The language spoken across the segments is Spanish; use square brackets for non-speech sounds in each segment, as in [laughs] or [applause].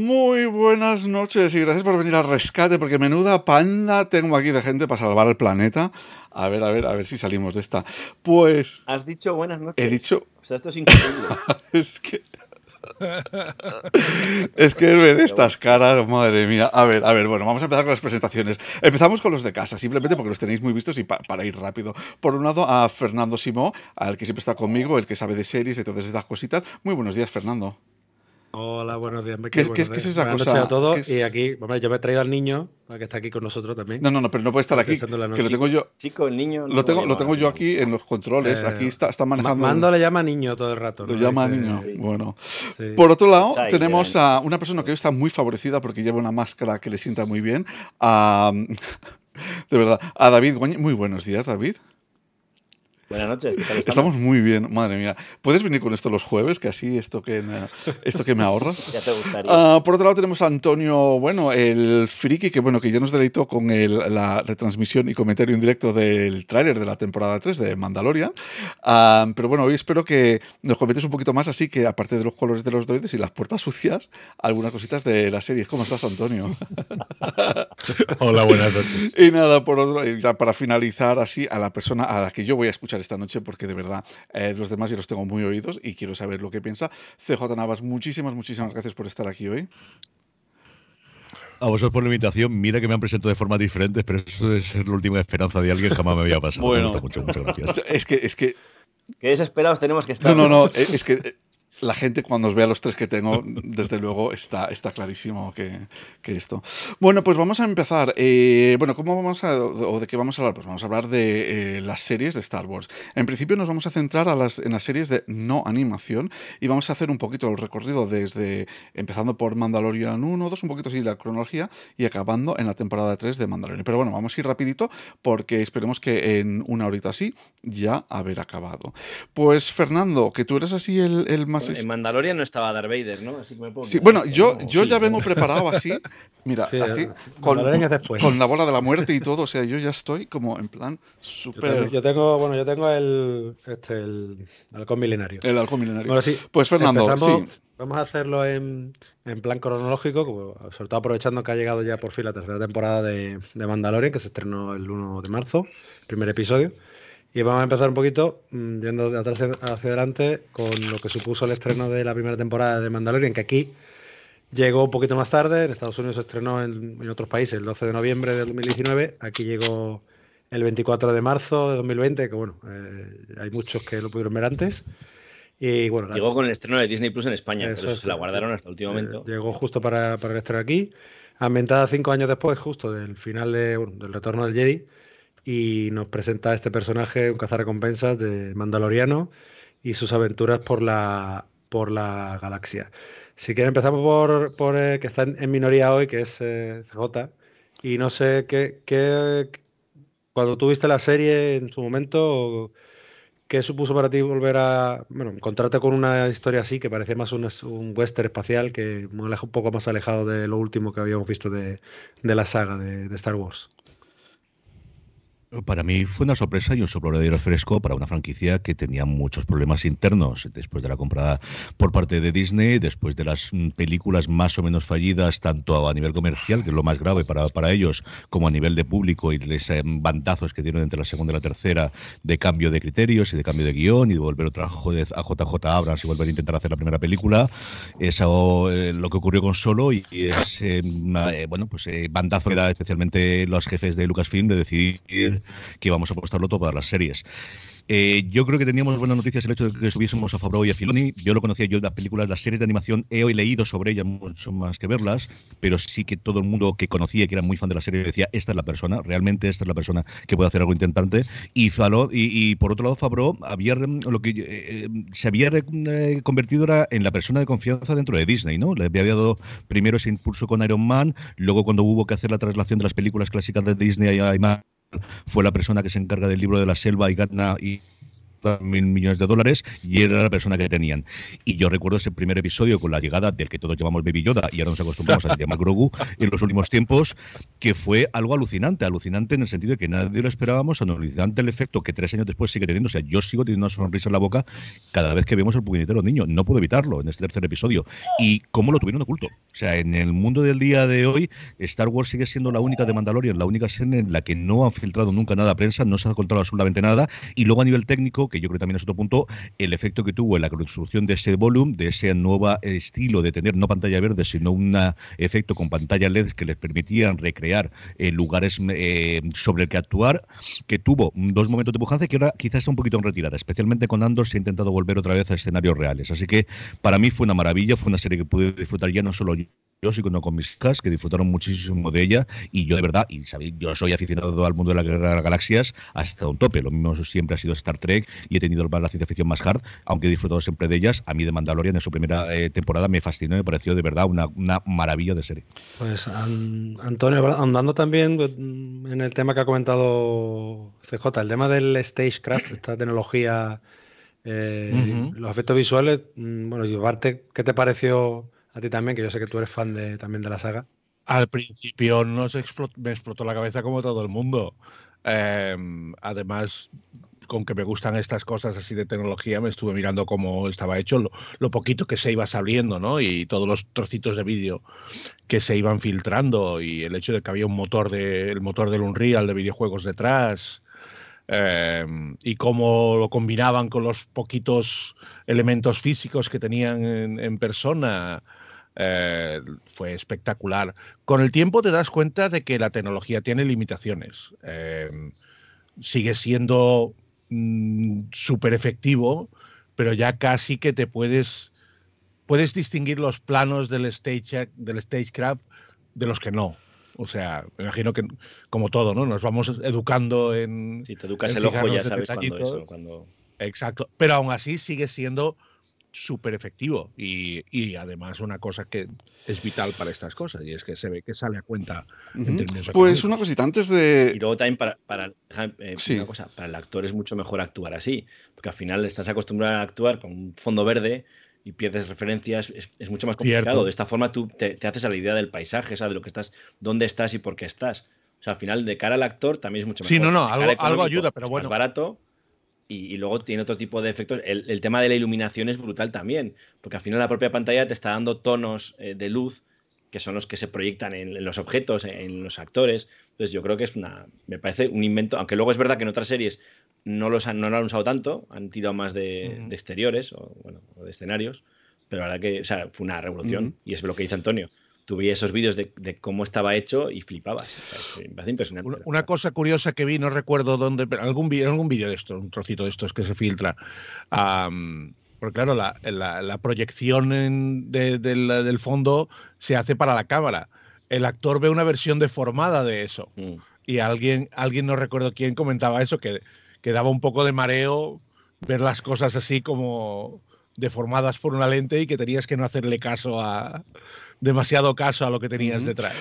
Muy buenas noches y gracias por venir al rescate, porque menuda panda tengo aquí de gente para salvar el planeta. A ver, a ver, a ver si salimos de esta. Pues. Has dicho buenas noches. He dicho. O sea, esto es increíble. [laughs] es que. es que ver estas caras, madre mía. A ver, a ver, bueno, vamos a empezar con las presentaciones. Empezamos con los de casa, simplemente porque los tenéis muy vistos y para ir rápido. Por un lado, a Fernando Simó, al que siempre está conmigo, el que sabe de series y todas estas cositas. Muy buenos días, Fernando. Hola, buenos días. ¿Qué, Buenas cosa? a todos. Y aquí, bueno, yo me he traído al niño, que está aquí con nosotros también. No, no, no, pero no puede estar aquí. Que lo tengo yo. Chico, niño. lo tengo, lo tengo yo aquí en los controles. aquí eh, está, está manejando. Mando le llama niño todo el rato. ¿no? Lo llama niño. Bueno. Por otro lado, tenemos a una persona que hoy está muy favorecida porque lleva una máscara que le sienta muy bien. [laughs] de verdad. A David Muy buenos días, David. Buenas noches. estamos? muy bien, madre mía. ¿Puedes venir con esto los jueves? Que así, esto que, esto que me ahorra. [laughs] ya te gustaría. Ah, por otro lado, tenemos a Antonio, bueno, el friki, que bueno, que ya nos deleitó con la retransmisión y comentario en directo del tráiler de la temporada 3 de Mandalorian. Ah, pero bueno, hoy espero que nos comentes un poquito más, así que aparte de los colores de los droides y las puertas sucias, algunas cositas de la serie. ¿Cómo estás, Antonio? [laughs] Hola, buenas noches. Y nada, por otro, para finalizar, así, a la persona a la que yo voy a escuchar esta noche porque de verdad eh, los demás ya los tengo muy oídos y quiero saber lo que piensa. CJ Navas, muchísimas, muchísimas gracias por estar aquí hoy. A vosotros por la invitación. Mira que me han presentado de formas diferentes, pero eso es la última esperanza de alguien. Jamás me había pasado. Bueno, Es que, es que. Qué desesperados tenemos que estar. No, no, no. Eh, es que eh, la gente cuando os vea los tres que tengo, [laughs] desde luego está, está clarísimo que, esto. Bueno, pues vamos a empezar. Eh, bueno, ¿cómo vamos a, o de qué vamos a hablar? Pues vamos a hablar de eh, las series de Star Wars. En principio nos vamos a centrar en las series de no animación y vamos a hacer un poquito el recorrido desde, empezando por Mandalorian 1, 2, un poquito así la cronología y acabando en la temporada 3 de Mandalorian. Pero bueno, vamos a ir rapidito porque esperemos que en una horita así ya haber acabado. Pues Fernando, que tú eres así el más en Mandalorian no estaba Darth Vader, ¿no? sí, bueno, yo, yo ya vengo preparado así, mira, así, con, la bola de la muerte y todo. O sea, yo ya estoy como en plan súper. Yo, tengo, bueno, yo tengo el, este, el halcón milenario. El halcón milenario. pues Fernando, Vamos a hacerlo en, en plan cronológico, sobre todo aprovechando que ha llegado ya por fin la tercera temporada de, de, Mandalorian, que se estrenó el 1 de marzo, primer episodio. Y vamos a empezar un poquito mm, yendo de atrás hacia adelante con lo que supuso el estreno de la primera temporada de Mandalorian, que aquí llegó un poquito más tarde. En Estados Unidos se estrenó en, otros países el 12 de noviembre de 2019. Aquí llegó el 24 de marzo de 2020, que bueno, eh, hay muchos que lo pudieron ver antes. Y bueno, llegó con el estreno de Disney Plus en España, Eso pero se la guardaron hasta el último eh, momento. Llegó justo para, para el aquí, ambientada cinco años después, justo del final del retorno del Jedi y nos presenta este personaje, un cazarrecompensas de Mandaloriano y sus aventuras por la, por la galaxia. Si quieren empezamos por, por eh, que está en, minoría hoy, que es eh, CJ, y no sé qué, qué cuando tuviste la serie en su momento, ¿qué supuso para ti volver a bueno, encontrarte con una historia así que parece más un, western espacial que un poco más alejado de lo último que habíamos visto de, de la saga de Star Wars? Para mí fue una sorpresa y un soplo de aire fresco para una franquicia que tenía muchos problemas internos después de la comprada por parte de Disney, después de las mm, películas más o menos fallidas, tanto a nivel comercial, que es lo más grave para, ellos, como a nivel de público y los eh, bandazos que dieron entre la segunda y la tercera de cambio de criterios y de cambio de guión y de volver otra a JJ Abrams y volver a intentar hacer la primera película. Eso eh, lo que ocurrió con Solo y es, eh, bueno, pues eh, bandazo que da especialmente los jefes de Lucasfilm de decidir que, vamos a apostarlo todo para las series. Eh, yo creo que teníamos buenas noticias el hecho de que subiésemos a Favreau y a Filoni. Yo lo conocía yo las películas, las series de animación, he hoy leído sobre ellas mucho más que verlas, pero sí que todo el mundo que conocía que era muy fan de la serie decía, esta es la persona, realmente esta es la persona que puede hacer algo intentante. Y, por otro lado, Favreau había, eh, lo que, eh, se había convertido era en la persona de confianza dentro de Disney, ¿no? Le había dado primero ese impulso con Iron Man, luego cuando hubo que hacer la traslación de las películas clásicas de Disney a Imax fue la persona que se encarga del libro de la selva y Gatna y mil millones de dólares y era la persona que tenían. Y yo recuerdo ese primer episodio con la llegada del que todos llamamos Baby Yoda y ahora nos acostumbramos a llamar Grogu en los últimos tiempos, que fue algo alucinante, alucinante en el sentido de que nadie lo esperábamos, alucinante el efecto que tres años después sigue teniendo. O sea, yo sigo teniendo una sonrisa en la boca cada vez que vemos el puñetero niño. No puedo evitarlo en este tercer episodio. Y cómo lo tuvieron oculto. O sea, en el mundo del día de hoy, Star Wars sigue siendo la única de Mandalorian, la única serie en la que no han filtrado nunca nada a prensa, no se ha contado absolutamente nada. Y luego a nivel técnico, que yo creo también es otro punto, el efecto que tuvo en la construcción de ese volumen, de ese nuevo estilo de tener no pantalla verde, sino un efecto con pantalla LED que les permitían recrear eh, lugares eh, sobre el que actuar, que tuvo dos momentos de pujanza que ahora quizás está un poquito en retirada, especialmente con Andor se ha intentado volver otra vez a escenarios reales. Así que para mí fue una maravilla, fue una serie que pude disfrutar ya no solo yo y sí con mis hijas, que disfrutaron muchísimo de ella. Y yo, de verdad, y sabéis, yo soy aficionado al mundo de la guerra de las galaxias hasta un tope. Lo mismo siempre ha sido Star Trek y he tenido la ciencia ficción más hard, aunque he disfrutado siempre de ellas. A mí, de Mandalorian en su primera eh, temporada me fascinó, me pareció de verdad una, maravilla de serie. Pues, Antonio, andando también pues, mm, en el tema que ha comentado CJ, el tema del Stagecraft, esta tecnología. Eh, los efectos visuales, mm, bueno, llevarte, ¿qué te pareció a ti también, que yo sé que tú eres fan de, también de la saga. Al principio me explotó la cabeza como todo el mundo. Em, además, con que me gustan estas cosas así de tecnología, me estuve mirando cómo estaba hecho, lo, poquito que se iba saliendo, ¿no? Y todos los trocitos de vídeo que se iban filtrando y el hecho de que había un motor de, motor del Unreal de videojuegos detrás. Em, y cómo lo combinaban con los poquitos elementos físicos que tenían en, en persona. Eh, fue espectacular. Con el tiempo te das cuenta de que la tecnología tiene limitaciones. Eh, sigue siendo mm, súper efectivo, pero ya casi que te puedes, puedes distinguir los planos del, stage, del stagecraft de los que no. O sea, me imagino que como todo, ¿no? Nos vamos educando en... Si te educas el ojo ya sabes cuándo eso, cuando... Exacto, pero aún así sigue siendo súper efectivo y, y, además una cosa que es vital para estas cosas y es que se ve que sale a cuenta Pues una cosita antes de... Y luego también para, para, eh, sí. una cosa, para el actor es mucho mejor actuar así, porque al final estás acostumbrado a actuar con un fondo verde y pierdes referencias, es, mucho más complicado. De esta forma tú te, haces a la idea del paisaje, sabes de lo que estás, dónde estás y por qué estás. O sea, al final de cara al actor también es mucho mejor. Sí, no, no, algo, algo ayuda, pero bueno. Es barato y, luego tiene otro tipo de efectos. El, tema de la iluminación es brutal también, porque al final la propia pantalla te está dando tonos eh, de luz que son los que se proyectan en, los objetos, en, los actores. Entonces yo creo que es una, me parece un invento, aunque luego es verdad que en otras series no, los han, no lo han usado tanto, han tirado más de, exteriores o, bueno, de escenarios, pero la verdad que fue una revolución y es lo que dice Antonio tú esos vídeos de, cómo estaba hecho y flipabas. Una, cosa curiosa que vi, no recuerdo dónde, pero algún vídeo de esto, un trocito de estos que se filtra. porque claro, la, proyección del fondo se hace para la cámara. El actor ve una versión deformada de eso. Mm. Y alguien, alguien, no recuerdo quién, comentaba eso, que, que daba un poco de mareo ver las cosas así como deformadas por una lente y que tenías que no hacerle caso a, demasiado caso a lo que tenías detrás.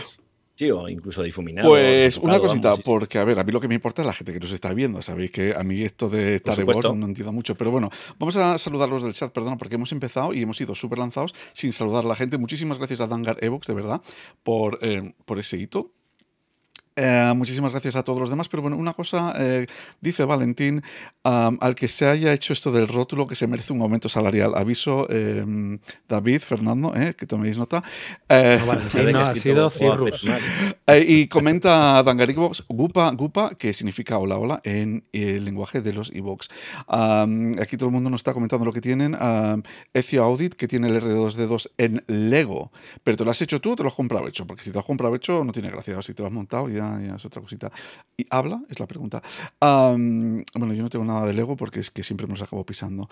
Sí, o incluso difuminado. Pues una cosita, porque a ver, a mí lo que me importa es la gente que nos está viendo. Sabéis que a mí esto de Star Wars no entiendo mucho, pero bueno, vamos a saludarlos del chat, perdón, porque hemos empezado y hemos ido súper lanzados sin saludar a la gente. Muchísimas gracias a Dangar Evox, de verdad, por, eh, por ese hito eh, muchísimas gracias a todos los demás, pero bueno, una cosa eh, dice Valentín, al que se haya hecho esto del rótulo que se merece un aumento salarial. Aviso, em, David, Fernando, eh, que toméis nota. Ah, y comenta Dangarigbox, gupa, gupa, que significa hola, hola en el lenguaje de los e-books aquí todo el mundo nos está comentando lo que tienen. Um, Audit, que tiene el R2D2 en Lego, pero ¿te lo has hecho tú o te lo has comprado hecho? Porque si te lo has comprado hecho no tiene gracia, si te lo has montado ya ya es otra cosita. ¿Y habla? Es la pregunta. bueno, yo no tengo nada de Lego porque es que siempre nos acabo pisando.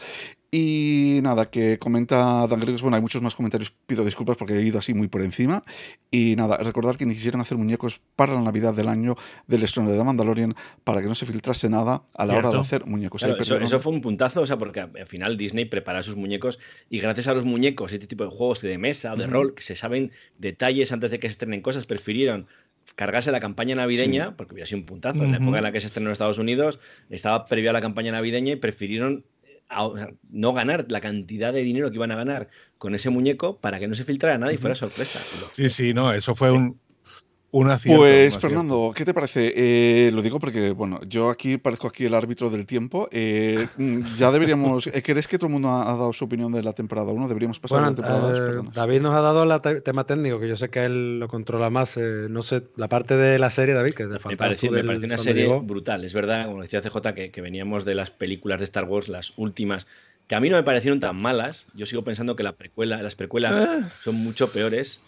Y nada, que comenta Dan Gregos, bueno, hay muchos más comentarios, pido disculpas porque he ido así muy por encima. Y nada, recordar que ni quisieron hacer muñecos para la Navidad del año del estreno de The Mandalorian para que no se filtrase nada a la hora de hacer muñecos. eso, fue un puntazo, o sea, porque al final Disney prepara sus muñecos y gracias a los muñecos, este tipo de juegos de mesa, de rol, que se saben detalles antes de que se estrenen cosas, prefirieron cargarse la campaña navideña, porque hubiera sido un puntazo. En la época en la que se estrenó en Estados Unidos, estaba previa a la campaña navideña y prefirieron eh, no ganar la cantidad de dinero que iban a ganar con ese muñeco para que no se filtrara nada y fuera sorpresa. Sí, sí, no, eso fue un, una pues Fernando, ¿qué te parece? Eh, lo digo porque, bueno, yo aquí parezco aquí el árbitro del tiempo. Eh, [laughs] mm, ya deberíamos... Eh, ¿Crees que todo el mundo ha, dado su opinión de la temporada 1? Deberíamos pasar a la temporada 2. David nos ha dado el tema técnico, que yo sé que él lo controla más. no sé, la parte de la serie, David, que es de Me parece, me parece una serie brutal, es verdad, como decía CJ, que, que veníamos de las películas de Star Wars, las últimas que a mí no me parecieron tan malas. Yo sigo pensando que la precuela, las precuelas ah. son mucho peores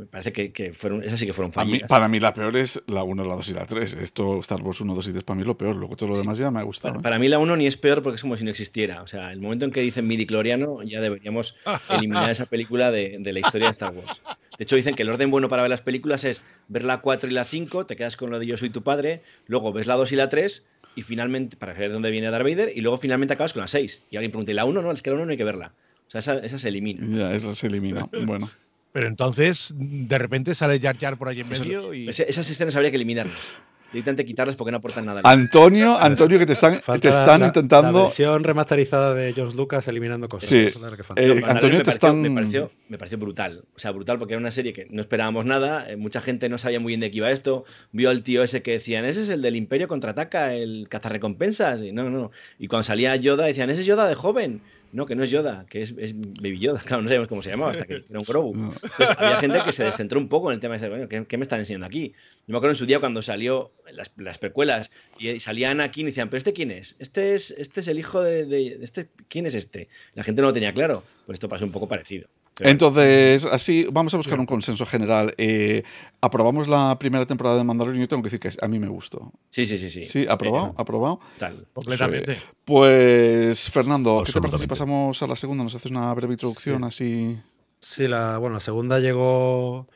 me parece que, fueron, esas sí que fueron fallidas. para mí la peor es la 1, la 2 y la 3. Esto, Star Wars 1, 2 y 3, para mí lo peor. Luego todo lo demás ya me ha gustado. Para, ¿eh? mí la 1 ni es peor porque es como si no existiera. O sea, el momento en que dicen Midi Cloriano, ya deberíamos [laughs] eliminar esa película de, de la historia de Star Wars. De hecho, dicen que el orden bueno para ver las películas es ver la 4 y la 5, te quedas con lo de Yo soy tu padre, luego ves la 2 y la 3 y finalmente, para saber dónde viene Darth Vader, y luego finalmente acabas con la 6. Y alguien pregunta, ¿y la 1? No, es que la 1 no hay que verla. O sea, esa, esa se elimina. Ya, esa se elimina. [laughs] bueno. Pero entonces, de repente sale Jar Jar por allí en medio. y... Esas escenas habría que eliminarlas. Directamente quitarlas porque no aportan nada. Antonio, Antonio, que te están, intentando. La versión remasterizada de George Lucas eliminando cosas. Sí. Antonio, te están. Me pareció, brutal. O sea, brutal porque era una serie que no esperábamos nada. Eh, mucha gente no sabía muy bien de qué iba esto. Vio al tío ese que decían: Ese es el del Imperio contraataca, el cazarrecompensas. Y no, no. Y cuando salía Yoda, decían: Ese es Yoda de joven. No, que no es Yoda, que es, es Baby Yoda. [laughs] Claro, no sabemos cómo se llamaba hasta que hicieron Grogu. Pues había gente que se descentró un poco en el tema de bueno, ¿qué, me están enseñando aquí? Yo me acuerdo en su día cuando salió las, las precuelas y salía aquí y decían, ¿pero este quién es? Este es, este es el hijo de, este, ¿Quién es este? La gente no lo tenía claro. Pues esto pasó un poco parecido. Entonces, así, vamos a buscar un consenso general. Eh, aprobamos la primera temporada de Mandalorian. Yo tengo que decir que a mí me gustó. Sí, sí, sí. Sí, sí aprobado, aprobado. Tal, completamente. Pues, Fernando, ¿qué te parece si pasamos a la segunda? ¿Nos haces una breve introducción así? Sí, la, bueno, la segunda llegó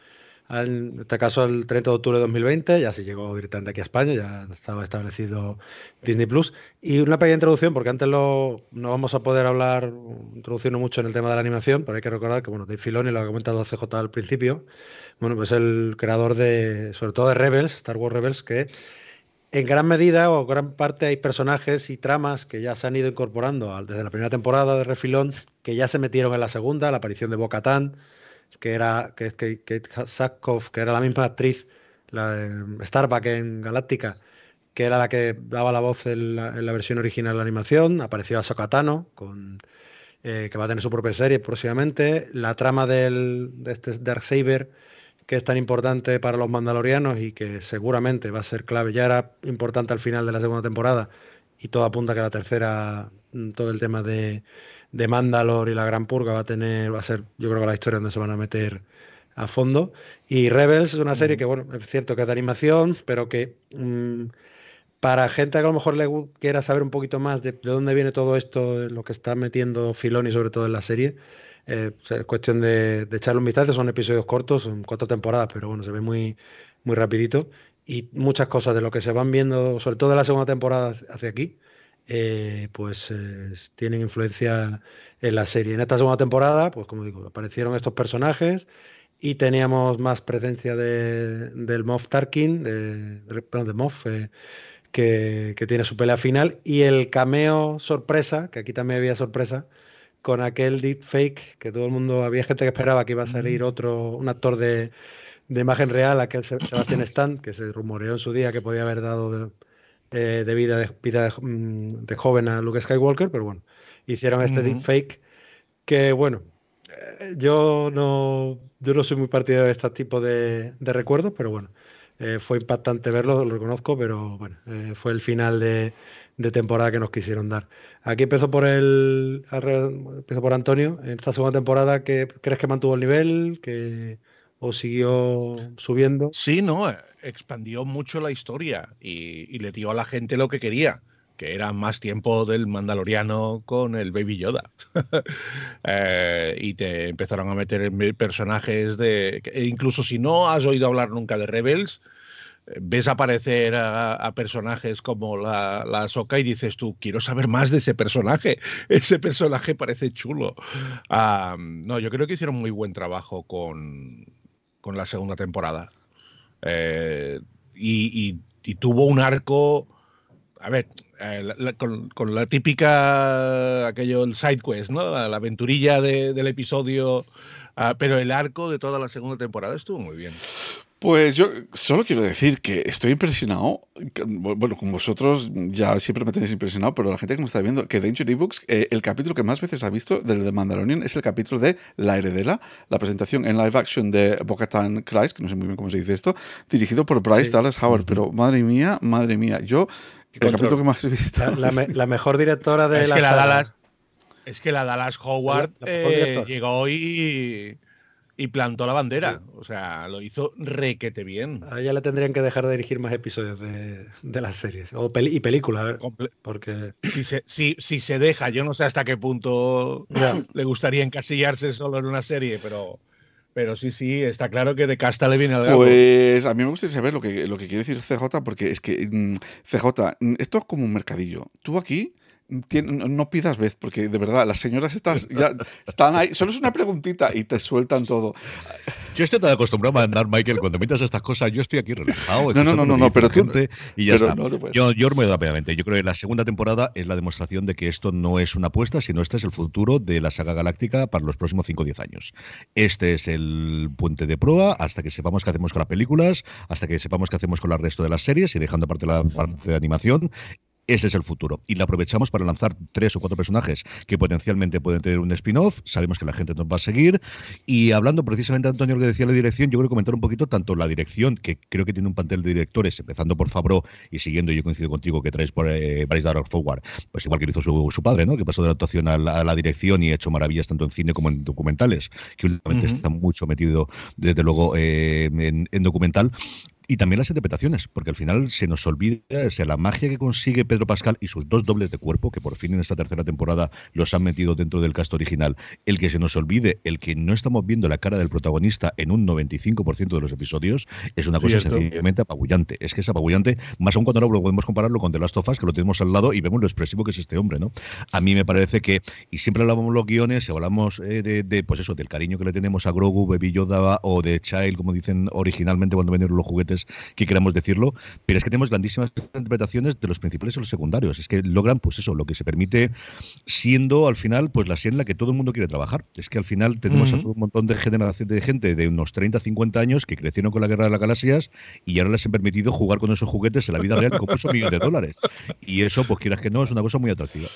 en este caso el 30 de octubre de 2020, ya se llegó directamente aquí a España, ya estaba establecido Disney Plus. Y una pequeña introducción, porque antes lo, no vamos a poder hablar, introduciendo mucho en el tema de la animación, pero hay que recordar que, bueno, Dave Filoni lo ha comentado CJ al principio, bueno, pues el creador de, sobre todo de Rebels, Star Wars Rebels, que en gran medida o gran parte hay personajes y tramas que ya se han ido incorporando desde la primera temporada de Refilón, que ya se metieron en la segunda, la aparición de Bocatán, que era que, que, Kate que era la misma actriz, la de Starbuck en Galáctica, que era la que daba la voz en la, versión original de la animación. Apareció a Sokatano con, eh, que va a tener su propia serie próximamente. La trama del, de este saber que es tan importante para los mandalorianos y que seguramente va a ser clave. Ya era importante al final de la segunda temporada y todo apunta que la tercera, mm, todo el tema de de Mandalor y la Gran Purga va a tener, va a ser, yo creo que la historia donde se van a meter a fondo. Y Rebels es una mm. serie que, bueno, es cierto que es de animación, pero que mm, para gente que a lo mejor le quiera saber un poquito más de, dónde viene todo esto, lo que está metiendo Filoni, sobre todo en la serie, eh, es cuestión de, de, echarle un vistazo. Son episodios cortos, son cuatro temporadas, pero bueno, se ve muy, muy rapidito. Y muchas cosas de lo que se van viendo, sobre todo de la segunda temporada hacia aquí, eh, pues eh, tienen influencia en la serie. En esta segunda temporada, pues como digo, aparecieron estos personajes y teníamos más presencia del Moff Tarkin, de, perdón, de Moff, eh, que, tiene su pelea final, y el cameo sorpresa, que aquí también había sorpresa, con aquel deepfake que todo el mundo, había gente que esperaba que iba a salir mm. otro, un actor de, imagen real, aquel Sebastián Stan, que se rumoreó en su día que podía haber dado eh, de vida, de, mm, de, joven a Luke Skywalker, pero bueno, hicieron este deepfake que, bueno, eh, yo no, yo no soy muy partidario de este tipo de, recuerdos, pero bueno, eh, fue impactante verlo, lo reconozco, pero bueno, fue el final de, temporada que nos quisieron dar. Aquí empezó por el empezó por Antonio, en esta segunda temporada, ¿crees que mantuvo el nivel? o siguió subiendo? Sí, no, eh, expandió mucho la historia y, le dio a la gente lo que quería, que era más tiempo del Mandaloriano con el Baby Yoda. [laughs] Eh, y te empezaron a meter personajes de... E incluso si no has oído hablar nunca de Rebels, eh, ves aparecer a, personajes como la, la Soca y dices tú, quiero saber más de ese personaje. [laughs] Ese personaje parece chulo. no, yo creo que hicieron muy buen trabajo con, con la segunda temporada. Eh, y, tuvo un arco, a ver, eh, con, la típica, aquello, el side quest, ¿no? La, aventurilla del episodio. Ah, pero el arco de toda la segunda temporada estuvo muy bien. Pues yo solo quiero decir que estoy impresionado, bueno, con vosotros ya siempre me tenéis impresionado, pero la gente que me está viendo, que Danger E-Books, eh, el capítulo que más veces ha visto del de Mandalorian es el capítulo de La Heredera, la presentación en live action de Tan Christ, que no sé muy bien cómo se dice esto, dirigido por Bryce Dallas Howard, pero madre mía, madre mía, yo, el capítulo que más he visto... La, mejor directora de es la, que la Dallas, Es que la Dallas Howard eh, llegó y... Y plantó la bandera. O sea, lo hizo requete bien. A ella le tendrían que dejar de dirigir más episodios de, las series. O peli y películas. Porque. Si si, se, deja, yo no sé hasta qué punto le gustaría encasillarse solo en una serie, pero. Pero sí, sí, está claro que de casta le viene al gato. Pues a mí me gustaría saber lo lo que quiere decir CJ, porque es que mm, CJ, mm, esto es como un mercadillo. Tú aquí no pidas vez, porque de verdad, las señoras están ahí. Solo es una preguntita y te sueltan todo. Yo estoy acostumbrado a mandar, Michael, cuando metas estas cosas, yo estoy aquí relajado. No, no, no, no, pero tú. Y ya está. yo, yo rápidamente. Yo creo que la segunda temporada es la demostración de que esto no es una apuesta, sino este es el futuro de la saga galáctica para los próximos 5 o 10 años. Este es el puente de prueba, hasta que sepamos qué hacemos con las películas, hasta que sepamos qué hacemos con el resto de las series y dejando aparte la parte de animación ese es el futuro. Y lo aprovechamos para lanzar tres o cuatro personajes que potencialmente pueden tener un spin-off. Sabemos que la gente nos va a seguir. Y hablando precisamente, Antonio, que decía la dirección, yo quiero comentar un poquito tanto la dirección, que creo que tiene un pantel de directores, empezando por Fabro y siguiendo, yo coincido contigo, que traes por eh, Forward, pues igual que lo hizo su, padre, ¿no? Que pasó de la actuación a la, dirección y ha hecho maravillas tanto en cine como en documentales, que últimamente está mucho metido, desde luego, eh, en documental y también las interpretaciones, porque al final se nos olvida, o la magia que consigue Pedro Pascal y sus dos dobles de cuerpo, que por fin en esta tercera temporada los han metido dentro del cast original, el que se nos olvide, el que no estamos viendo la cara del protagonista en un 95% de los episodios, es una cosa sencillamente Es que es apagullante más aún cuando no lo podemos compararlo con The Last of Us, que lo tenemos al lado y vemos lo expresivo que es este hombre, ¿no? A mí me parece que, y siempre hablamos los guiones, hablamos eh, de, pues eso, del cariño que le tenemos a Grogu, Baby Yoda o de Child, como dicen originalmente cuando vendieron los juguetes que queramos decirlo, pero es que tenemos grandísimas interpretaciones de los principales y los secundarios. Es que logran, pues eso, lo que se permite siendo al final, pues la sien en la que todo el mundo quiere trabajar. Es que al final tenemos a un montón de, generación, de gente de unos 30, 50 años que crecieron con la guerra de las galaxias y ahora les han permitido jugar con esos juguetes en la vida real con esos millones de dólares. Y eso, pues quieras que no, es una cosa muy atractiva.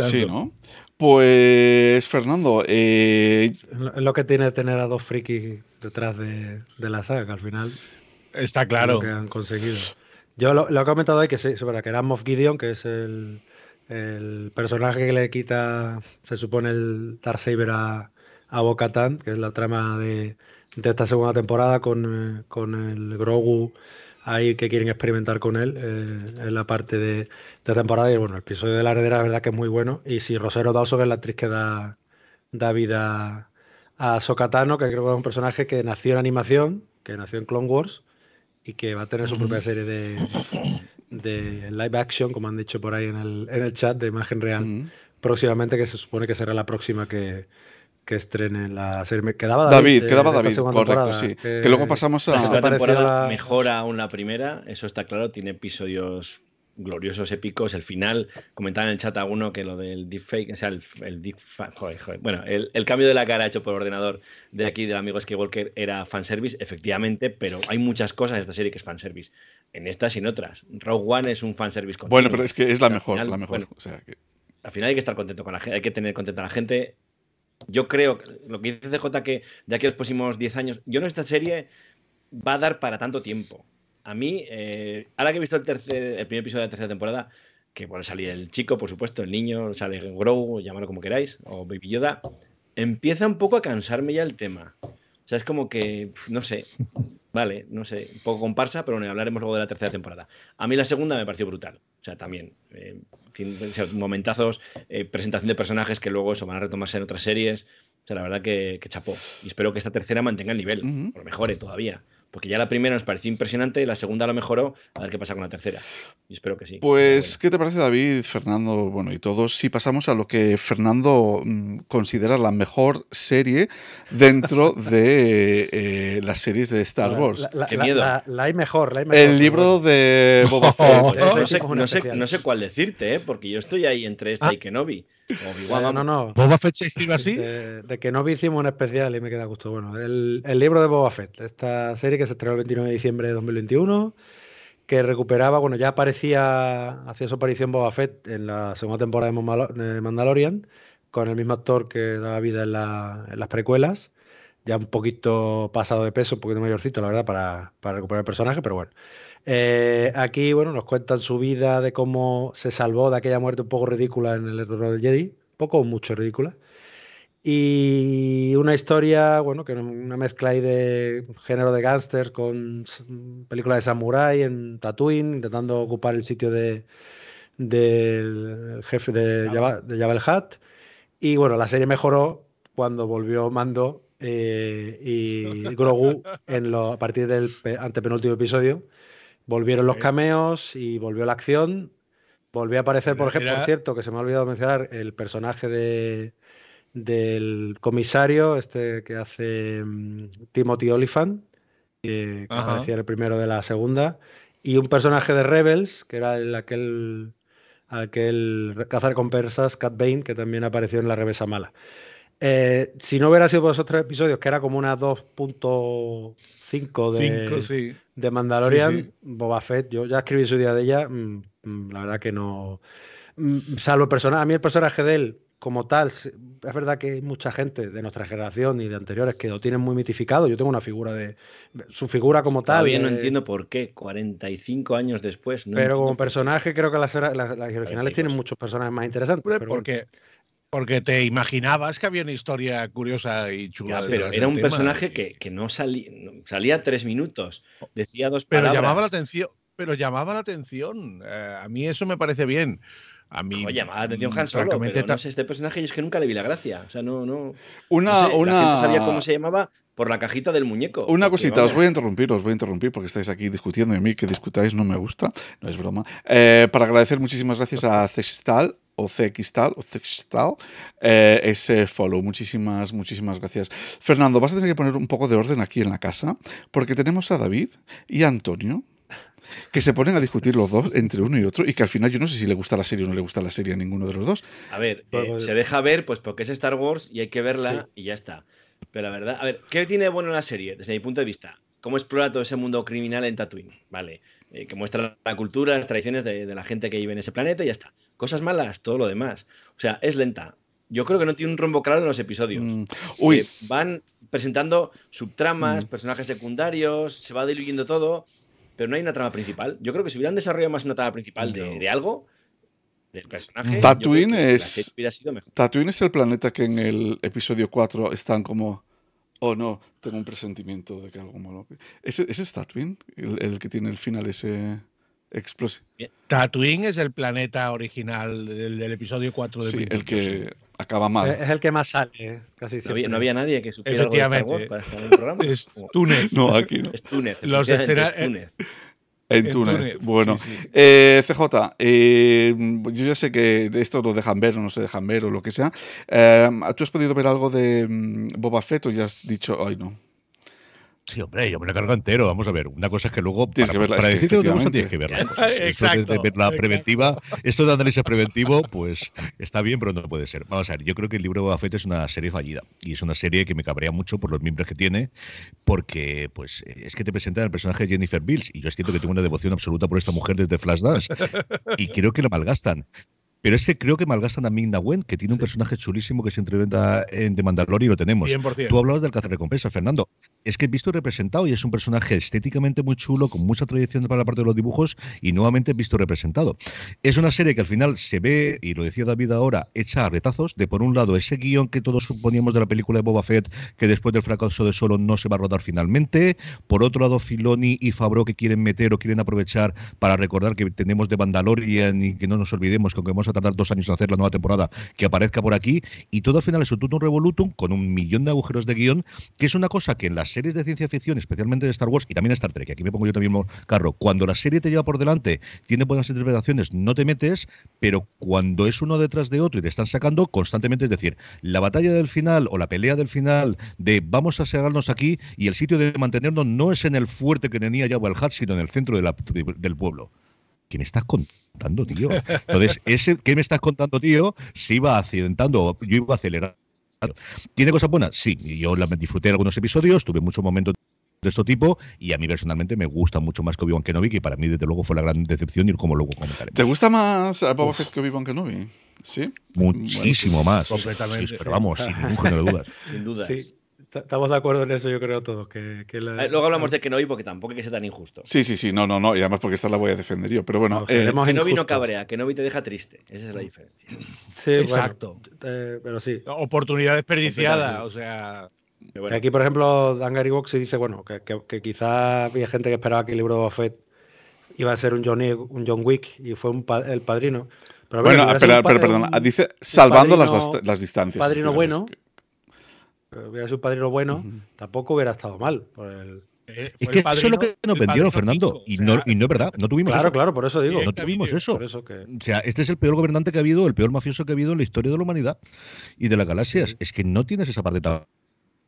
Sí, ¿no? Pues, Fernando. Eh... Lo que tiene tener a dos frikis detrás de, la saga, al final Está claro. Lo que han conseguido. Yo lo, he comentado ahí que sí, que era Moff Gideon, que es el, personaje que le quita, se supone, el Tar a, a bo que es la trama de, esta segunda temporada con, eh, con el Grogu ahí que quieren experimentar con él eh, en la parte de, de, temporada. Y bueno, el episodio de la heredera, la verdad que es muy bueno. Y si Rosero Dawson es la actriz que da, da vida a Sokatano, que creo que es un personaje que nació en animación, que nació en Clone Wars y que va a tener su propia serie de, live action, como han dicho por ahí en el, en el chat, de imagen real, próximamente, que se supone que será la próxima que, que estrene la serie. Quedaba David, eh, quedaba David, correcto, sí. Que, luego pasamos a... La temporada mejora aún la primera, eso está claro, tiene episodios gloriosos épicos. El final, comentaba en el chat a uno que lo del deepfake, o sea, el, el deepfake, joder, joder. Bueno, el, cambio de la cara hecho por ordenador de aquí del amigo Walker era fanservice, efectivamente, pero hay muchas cosas en esta serie que es fanservice. En estas y en otras. Rogue One es un fanservice. Continuo. Bueno, pero es que es la mejor, la mejor. que... Al final hay que estar contento con la gente, hay que tener contenta a la gente. Yo creo, lo que dice CJ, que de aquí a los próximos 10 años, yo no esta serie va a dar para tanto tiempo a mí, eh, ahora que he visto el, el primer episodio de la tercera temporada, que bueno, a el chico, por supuesto, el niño, sale Grow, llamarlo como queráis, o Baby Yoda, empieza un poco a cansarme ya el tema. O sea, es como que, no sé, [laughs] vale, no sé, un poco comparsa, pero hablaremos luego de la tercera temporada. A mí la segunda me pareció brutal, o sea, también, eh, momentazos, eh, presentación de personajes que luego se van a retomarse en otras series, o sea, la verdad que, chapó. Y espero que esta tercera mantenga el nivel, o mejore todavía. Porque ya la primera nos pareció impresionante, y la segunda lo mejoró, a ver qué pasa con la tercera. Y espero que sí. Pues, ¿qué te parece, David, Fernando, bueno, y todos, si pasamos a lo que Fernando mm, considera la mejor serie dentro [laughs] de eh, las series de Star Wars? La, qué miedo. La, hay mejor, la mejor. El libro de Boba [laughs] Fett. No, sé, cuál decirte, ¿eh? porque yo estoy ahí entre esta ah. y Kenobi. Eh, ¿Boba Fett se escribe así? De, que no vi hicimos un especial y me queda gusto. Bueno, el, libro de Boba Fett, esta serie que se estrenó el 29 de diciembre de 2021 que recuperaba, bueno, ya aparecía, hacía su aparición Boba Fett en la segunda temporada de Mandalorian, con el mismo actor que daba vida en, las precuelas, ya un poquito pasado de peso, un poquito mayorcito, la verdad, para recuperar el personaje, pero bueno. Eh, aquí, bueno, nos cuentan su vida de cómo se salvó de aquella muerte un poco ridícula en el error del Jedi, poco o mucho ridícula. Y una historia, bueno, que una mezcla de género de gángster con película de samurái en Tatooine, intentando ocupar el sitio del jefe de, Jabba Hutt. Y bueno, la serie mejoró cuando volvió Mando eh, y [laughs] Grogu a partir del antepenúltimo episodio Volvieron los cameos y volvió la acción. Volvió a aparecer, por ejemplo, por cierto, que se me ha olvidado mencionar, el personaje de, del comisario, este que hace mm, Timothy Oliphant, que, aparecía en el primero de la segunda, y un personaje de Rebels, que era el, aquel, aquel cazar con persas, Cat Bane, que también apareció en La Revesa Mala. Eh, si no hubiera sido por esos tres episodios, que era como una puntos 5 de, de Mandalorian, Boba Fett, yo ya escribí su día de ella, mm, mm, la verdad que no... Mm, salvo el personaje, a mí el personaje de él como tal, es verdad que hay mucha gente de nuestra generación y de anteriores que lo tienen muy mitificado. Yo tengo una figura de. Su figura como tal. Todavía no eh, entiendo por qué, 45 años después. pero como personaje, creo que las, originales tienen muchos personajes más interesantes. porque porque te imaginabas que había una historia curiosa y chula. pero era un personaje que, no salía, tres minutos, decía dos pero Llamaba la atención, pero llamaba la atención. Eh, a mí eso me parece bien. A mí. llamaba la atención mm, Han Solo, pero no sé, este personaje y es que nunca le vi la gracia. O sea, no, no. Una, La sabía cómo se llamaba por la cajita del muñeco. Una cosita, os voy a interrumpir, os voy a interrumpir porque estáis aquí discutiendo y a mí que discutáis no me gusta, no es broma. Eh, para agradecer muchísimas gracias a Cestal o CXTAL, eh, ese follow. Muchísimas, muchísimas gracias. Fernando, vas a tener que poner un poco de orden aquí en la casa, porque tenemos a David y a Antonio, que se ponen a discutir los dos entre uno y otro y que al final yo no sé si le gusta la serie o no le gusta la serie a ninguno de los dos. A ver, eh, se eh. deja ver pues porque es Star Wars y hay que verla y ya está. Pero la verdad, a ver, ¿qué tiene bueno la serie desde mi punto de vista? ¿Cómo explora todo ese mundo criminal en Tatooine? Vale. Eh, que muestra la cultura, las tradiciones de, la gente que vive en ese planeta y ya está. Cosas malas, todo lo demás. O sea, es lenta. Yo creo que no tiene un rumbo claro en los episodios. Mm. Eh, van presentando subtramas, mm. personajes secundarios, se va diluyendo todo, pero no hay una trama principal. Yo creo que si hubieran desarrollado más una trama principal de, algo, del personaje. Tatooine es, sido Tatooine es el planeta que en el episodio 4 están como oh no, tengo un presentimiento de que algo malo. ¿Ese, es Tatooine? El, que tiene el final ese explosivo. Eh, Tatooine es el planeta original del, episodio 4 de Sí, el que acaba mal. Es el que más sale, casi no había, nadie que supiera algo de para estar en el programa. Es Túnez. No, aquí no. Es Túnez. Los escenarios. Eh, en, Túnez. Bueno, eh, CJ, eh, yo ya sé que esto lo dejan ver o no se dejan ver o lo que sea. Eh, ¿Tú has podido ver algo de mm, Boba Fett o ya has dicho, ay no, Sí, hombre, yo me la cargo entero. Vamos a ver, una cosa es que luego para, que este, tienes que verla. [laughs] Pues, exacto, la preventiva, esto de análisis preventivo, pues está bien, pero no puede ser. Vamos a ver, yo creo que el libro de es una serie fallida y es una serie que me cabrea mucho por los miembros que tiene, porque pues es que te presentan el personaje de Jennifer Bills y yo siento que tengo una devoción absoluta por esta mujer desde Flashdance y creo que la malgastan. Pero es que creo que malgastan a Migna Wen, que tiene un personaje chulísimo que se entreventa en The Mandalorian y lo tenemos. Tú hablabas del recompensa, Fernando. Es que he visto representado y es un personaje estéticamente muy chulo, con mucha tradición para la parte de los dibujos y nuevamente visto representado. Es una serie que al final se ve, y lo decía David ahora, hecha a retazos, de por un lado ese guión que todos suponíamos de la película de Boba Fett, que después del fracaso de Solo no se va a rodar finalmente. Por otro lado, Filoni y Fabro que quieren meter o quieren aprovechar para recordar que tenemos de Mandalorian y que no nos olvidemos que aunque vamos a tardar dos años en hacer la nueva temporada, que aparezca por aquí, y todo al final es un tutum revolutum con un millón de agujeros de guión, que es una cosa que en las series de ciencia ficción, especialmente de Star Wars y también de Star Trek, aquí me pongo yo también, Carro, cuando la serie te lleva por delante, tiene buenas interpretaciones, no te metes, pero cuando es uno detrás de otro y te están sacando constantemente, es decir, la batalla del final o la pelea del final de vamos a cerrarnos aquí y el sitio de mantenernos no es en el fuerte que tenía ya el Hutt, sino en el centro del pueblo. ¿Quién estás contando? contando, tío? Entonces, [laughs] ese que me estás contando, tío, se iba accidentando, yo iba acelerando. ¿Tiene cosas buenas? Sí, yo disfruté de algunos episodios, tuve muchos momentos de este tipo y a mí personalmente me gusta mucho más que Obi-Wan Kenobi que para mí desde luego fue la gran decepción y como luego comentaré. ¿Te gusta más a Boba Fett que obi Kenobi? Sí. Muchísimo pues más. Completamente. pero vamos, sin de duda. [laughs] Sin duda. Sí. Estamos de acuerdo en eso, yo creo, todos. Que, eh, Luego hablamos de Kenobi porque tampoco es que sea tan injusto. Sí, sí, sí, no, no, no. Y además porque esta la voy a defender yo. Pero bueno. No, eh, Kenobi no cabrea, Kenobi te deja triste. Esa es la diferencia. Sí, Exacto. Bueno, eh, pero sí. Oportunidad desperdiciada, o sea. Aquí, por ejemplo, Dan Gary Box dice, bueno, que, que, había gente que esperaba que el libro de Buffett iba a ser un, Johnny, un John Wick y fue un el padrino. Pero, bueno, pero, pero, dice salvando las, las, distancias. Padrino bueno hubiera sido un padrino bueno, tampoco hubiera estado mal. Eh, es que eso es lo que nos vendieron, Fernando. y, no, es verdad, no tuvimos claro, eso. Claro, por eso digo. No tuvimos eso. O sea, este es el peor gobernante que ha habido, el peor mafioso que ha habido en la historia de la humanidad y de las galaxias. Es que no tienes esa parte tan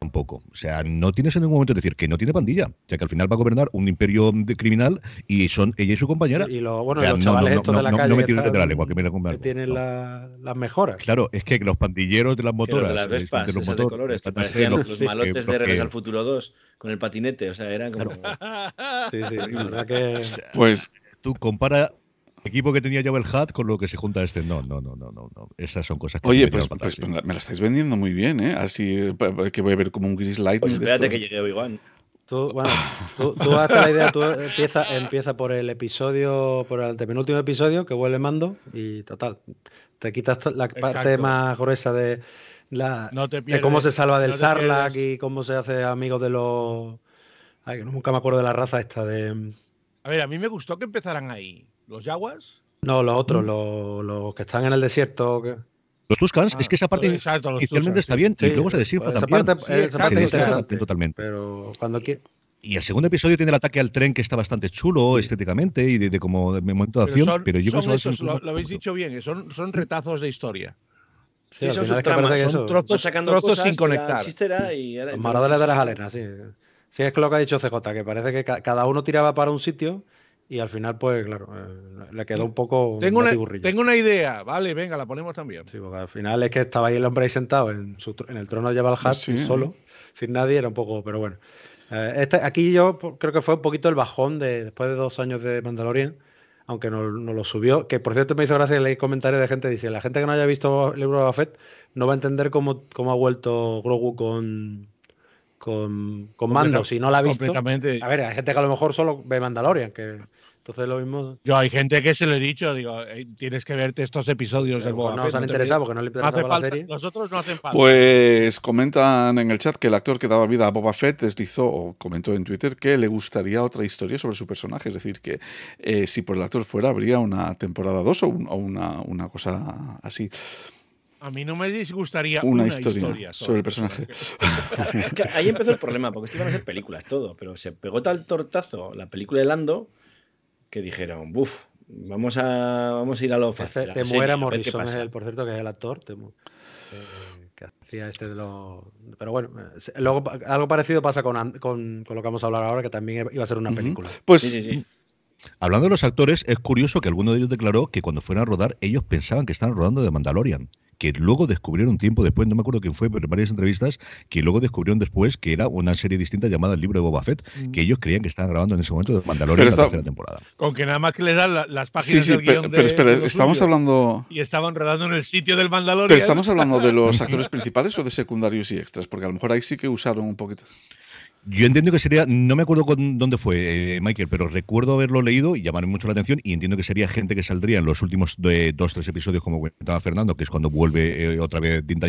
tampoco. O sea, no tienes en ningún momento decir que no tiene pandilla. O sea, que al final va a gobernar un imperio criminal y son ella y su compañera. Y lo bueno, los chavales no, no, de la calle. me de la que me la tienen las mejoras. Claro, es que los pandilleros de las motoras. de las eh, Vespas, de los de colores, que parecían los, malotes de Regreso al Futuro 2 con el patinete. O sea, eran como. [laughs] sí, sí, la verdad que. Pues. pues tú compara equipo que tenía ya el Hat con lo que se junta este. No, no, no, no, no. Esas son cosas que Oye, pues, pues ¿eh? me la estáis vendiendo muy bien, ¿eh? Así que voy a ver como un Gris Light. Pues espérate que llegue hoy, Tú, bueno, ah. tú, tú la idea, tú empieza, empieza por el episodio, por el antepenúltimo episodio que vuelve mando y total. Te quitas la parte más gruesa de, la, de cómo se salva del no Sarlacc y cómo se hace amigo de los. Ay, nunca me acuerdo de la raza esta de. A ver, a mí me gustó que empezaran ahí. ¿Los yaguas? No, los otros, mm. los, que están en el desierto. Los Tuscans, ah, es que esa parte exacto, inicialmente está bien luego se desinfla también. esa parte es interesante, totalmente. Y el segundo episodio tiene el ataque al tren que está bastante chulo estéticamente y de, como momento de acción. pero yo que lo, lo, habéis dicho bien, son, son retazos de historia. Sí, son, son trozos, sacando sin conectar. Y Los de las alenas, sí. Sí, es que lo que ha dicho CJ, que parece que cada uno tiraba para un sitio y al final, pues claro, eh, le quedó un poco. Tengo una, tengo una idea, vale, venga, la ponemos también. Sí, porque al final es que estaba ahí el hombre ahí sentado en, el trono de Jabal solo, sin nadie, era un poco, pero bueno. Eh, este, aquí yo creo que fue un poquito el bajón de después de dos años de Mandalorian, aunque no, lo subió. Que por cierto me hizo gracia leer comentarios de gente dice: la gente que no haya visto el libro de afet no va a entender cómo, cómo ha vuelto Grogu con, con, mando, si no la ha visto. A ver, hay gente que a lo mejor solo ve Mandalorian, que entonces lo mismo. Yo hay gente que se lo he dicho, digo, tienes que verte estos episodios del No os han interesado porque no le interesa la serie. Nosotros no Pues comentan en el chat que el actor que daba vida a Boba Fett deslizó o comentó en Twitter que le gustaría otra historia sobre su personaje. Es decir, que eh, si por el actor fuera, habría una temporada 2 o, una, una cosa así. A mí no me disgustaría una, historia, sobre el personaje. [laughs] Ahí empezó el problema, porque esto iba a ser películas, todo, pero se pegó tal tortazo la película de Lando que dijeron, buf, vamos a, vamos a ir a lo fácil. Te este muera Morrison, eh, por cierto, que es el actor. Eh, que hacía este de los. Pero bueno, eh, luego algo parecido pasa con, con, lo que vamos a hablar ahora, que también iba a ser una película. Pues Hablando de los actores, es curioso que alguno de ellos declaró que cuando fueron a rodar, ellos pensaban que estaban rodando de Mandalorian que luego descubrieron un tiempo después, no me acuerdo quién fue, pero varias entrevistas, que luego descubrieron después que era una serie distinta llamada El libro de Boba Fett, mm. que ellos creían que estaban grabando en ese momento de Mandalorian la tercera temporada. Con que nada más que les dan las páginas sí, pero, pero, espera, estamos hablando... Y estaban rodando en el sitio del Mandalorian. Pero estamos hablando de los [laughs] actores principales o de secundarios y extras, porque a lo mejor ahí sí que usaron un poquito... Yo entiendo que sería, no me acuerdo con dónde fue, eh, Michael, pero recuerdo haberlo leído y llamarme mucho la atención y entiendo que sería gente que saldría en los últimos de, eh, dos, tres episodios, como comentaba Fernando, que es cuando vuelve eh, otra vez Dinta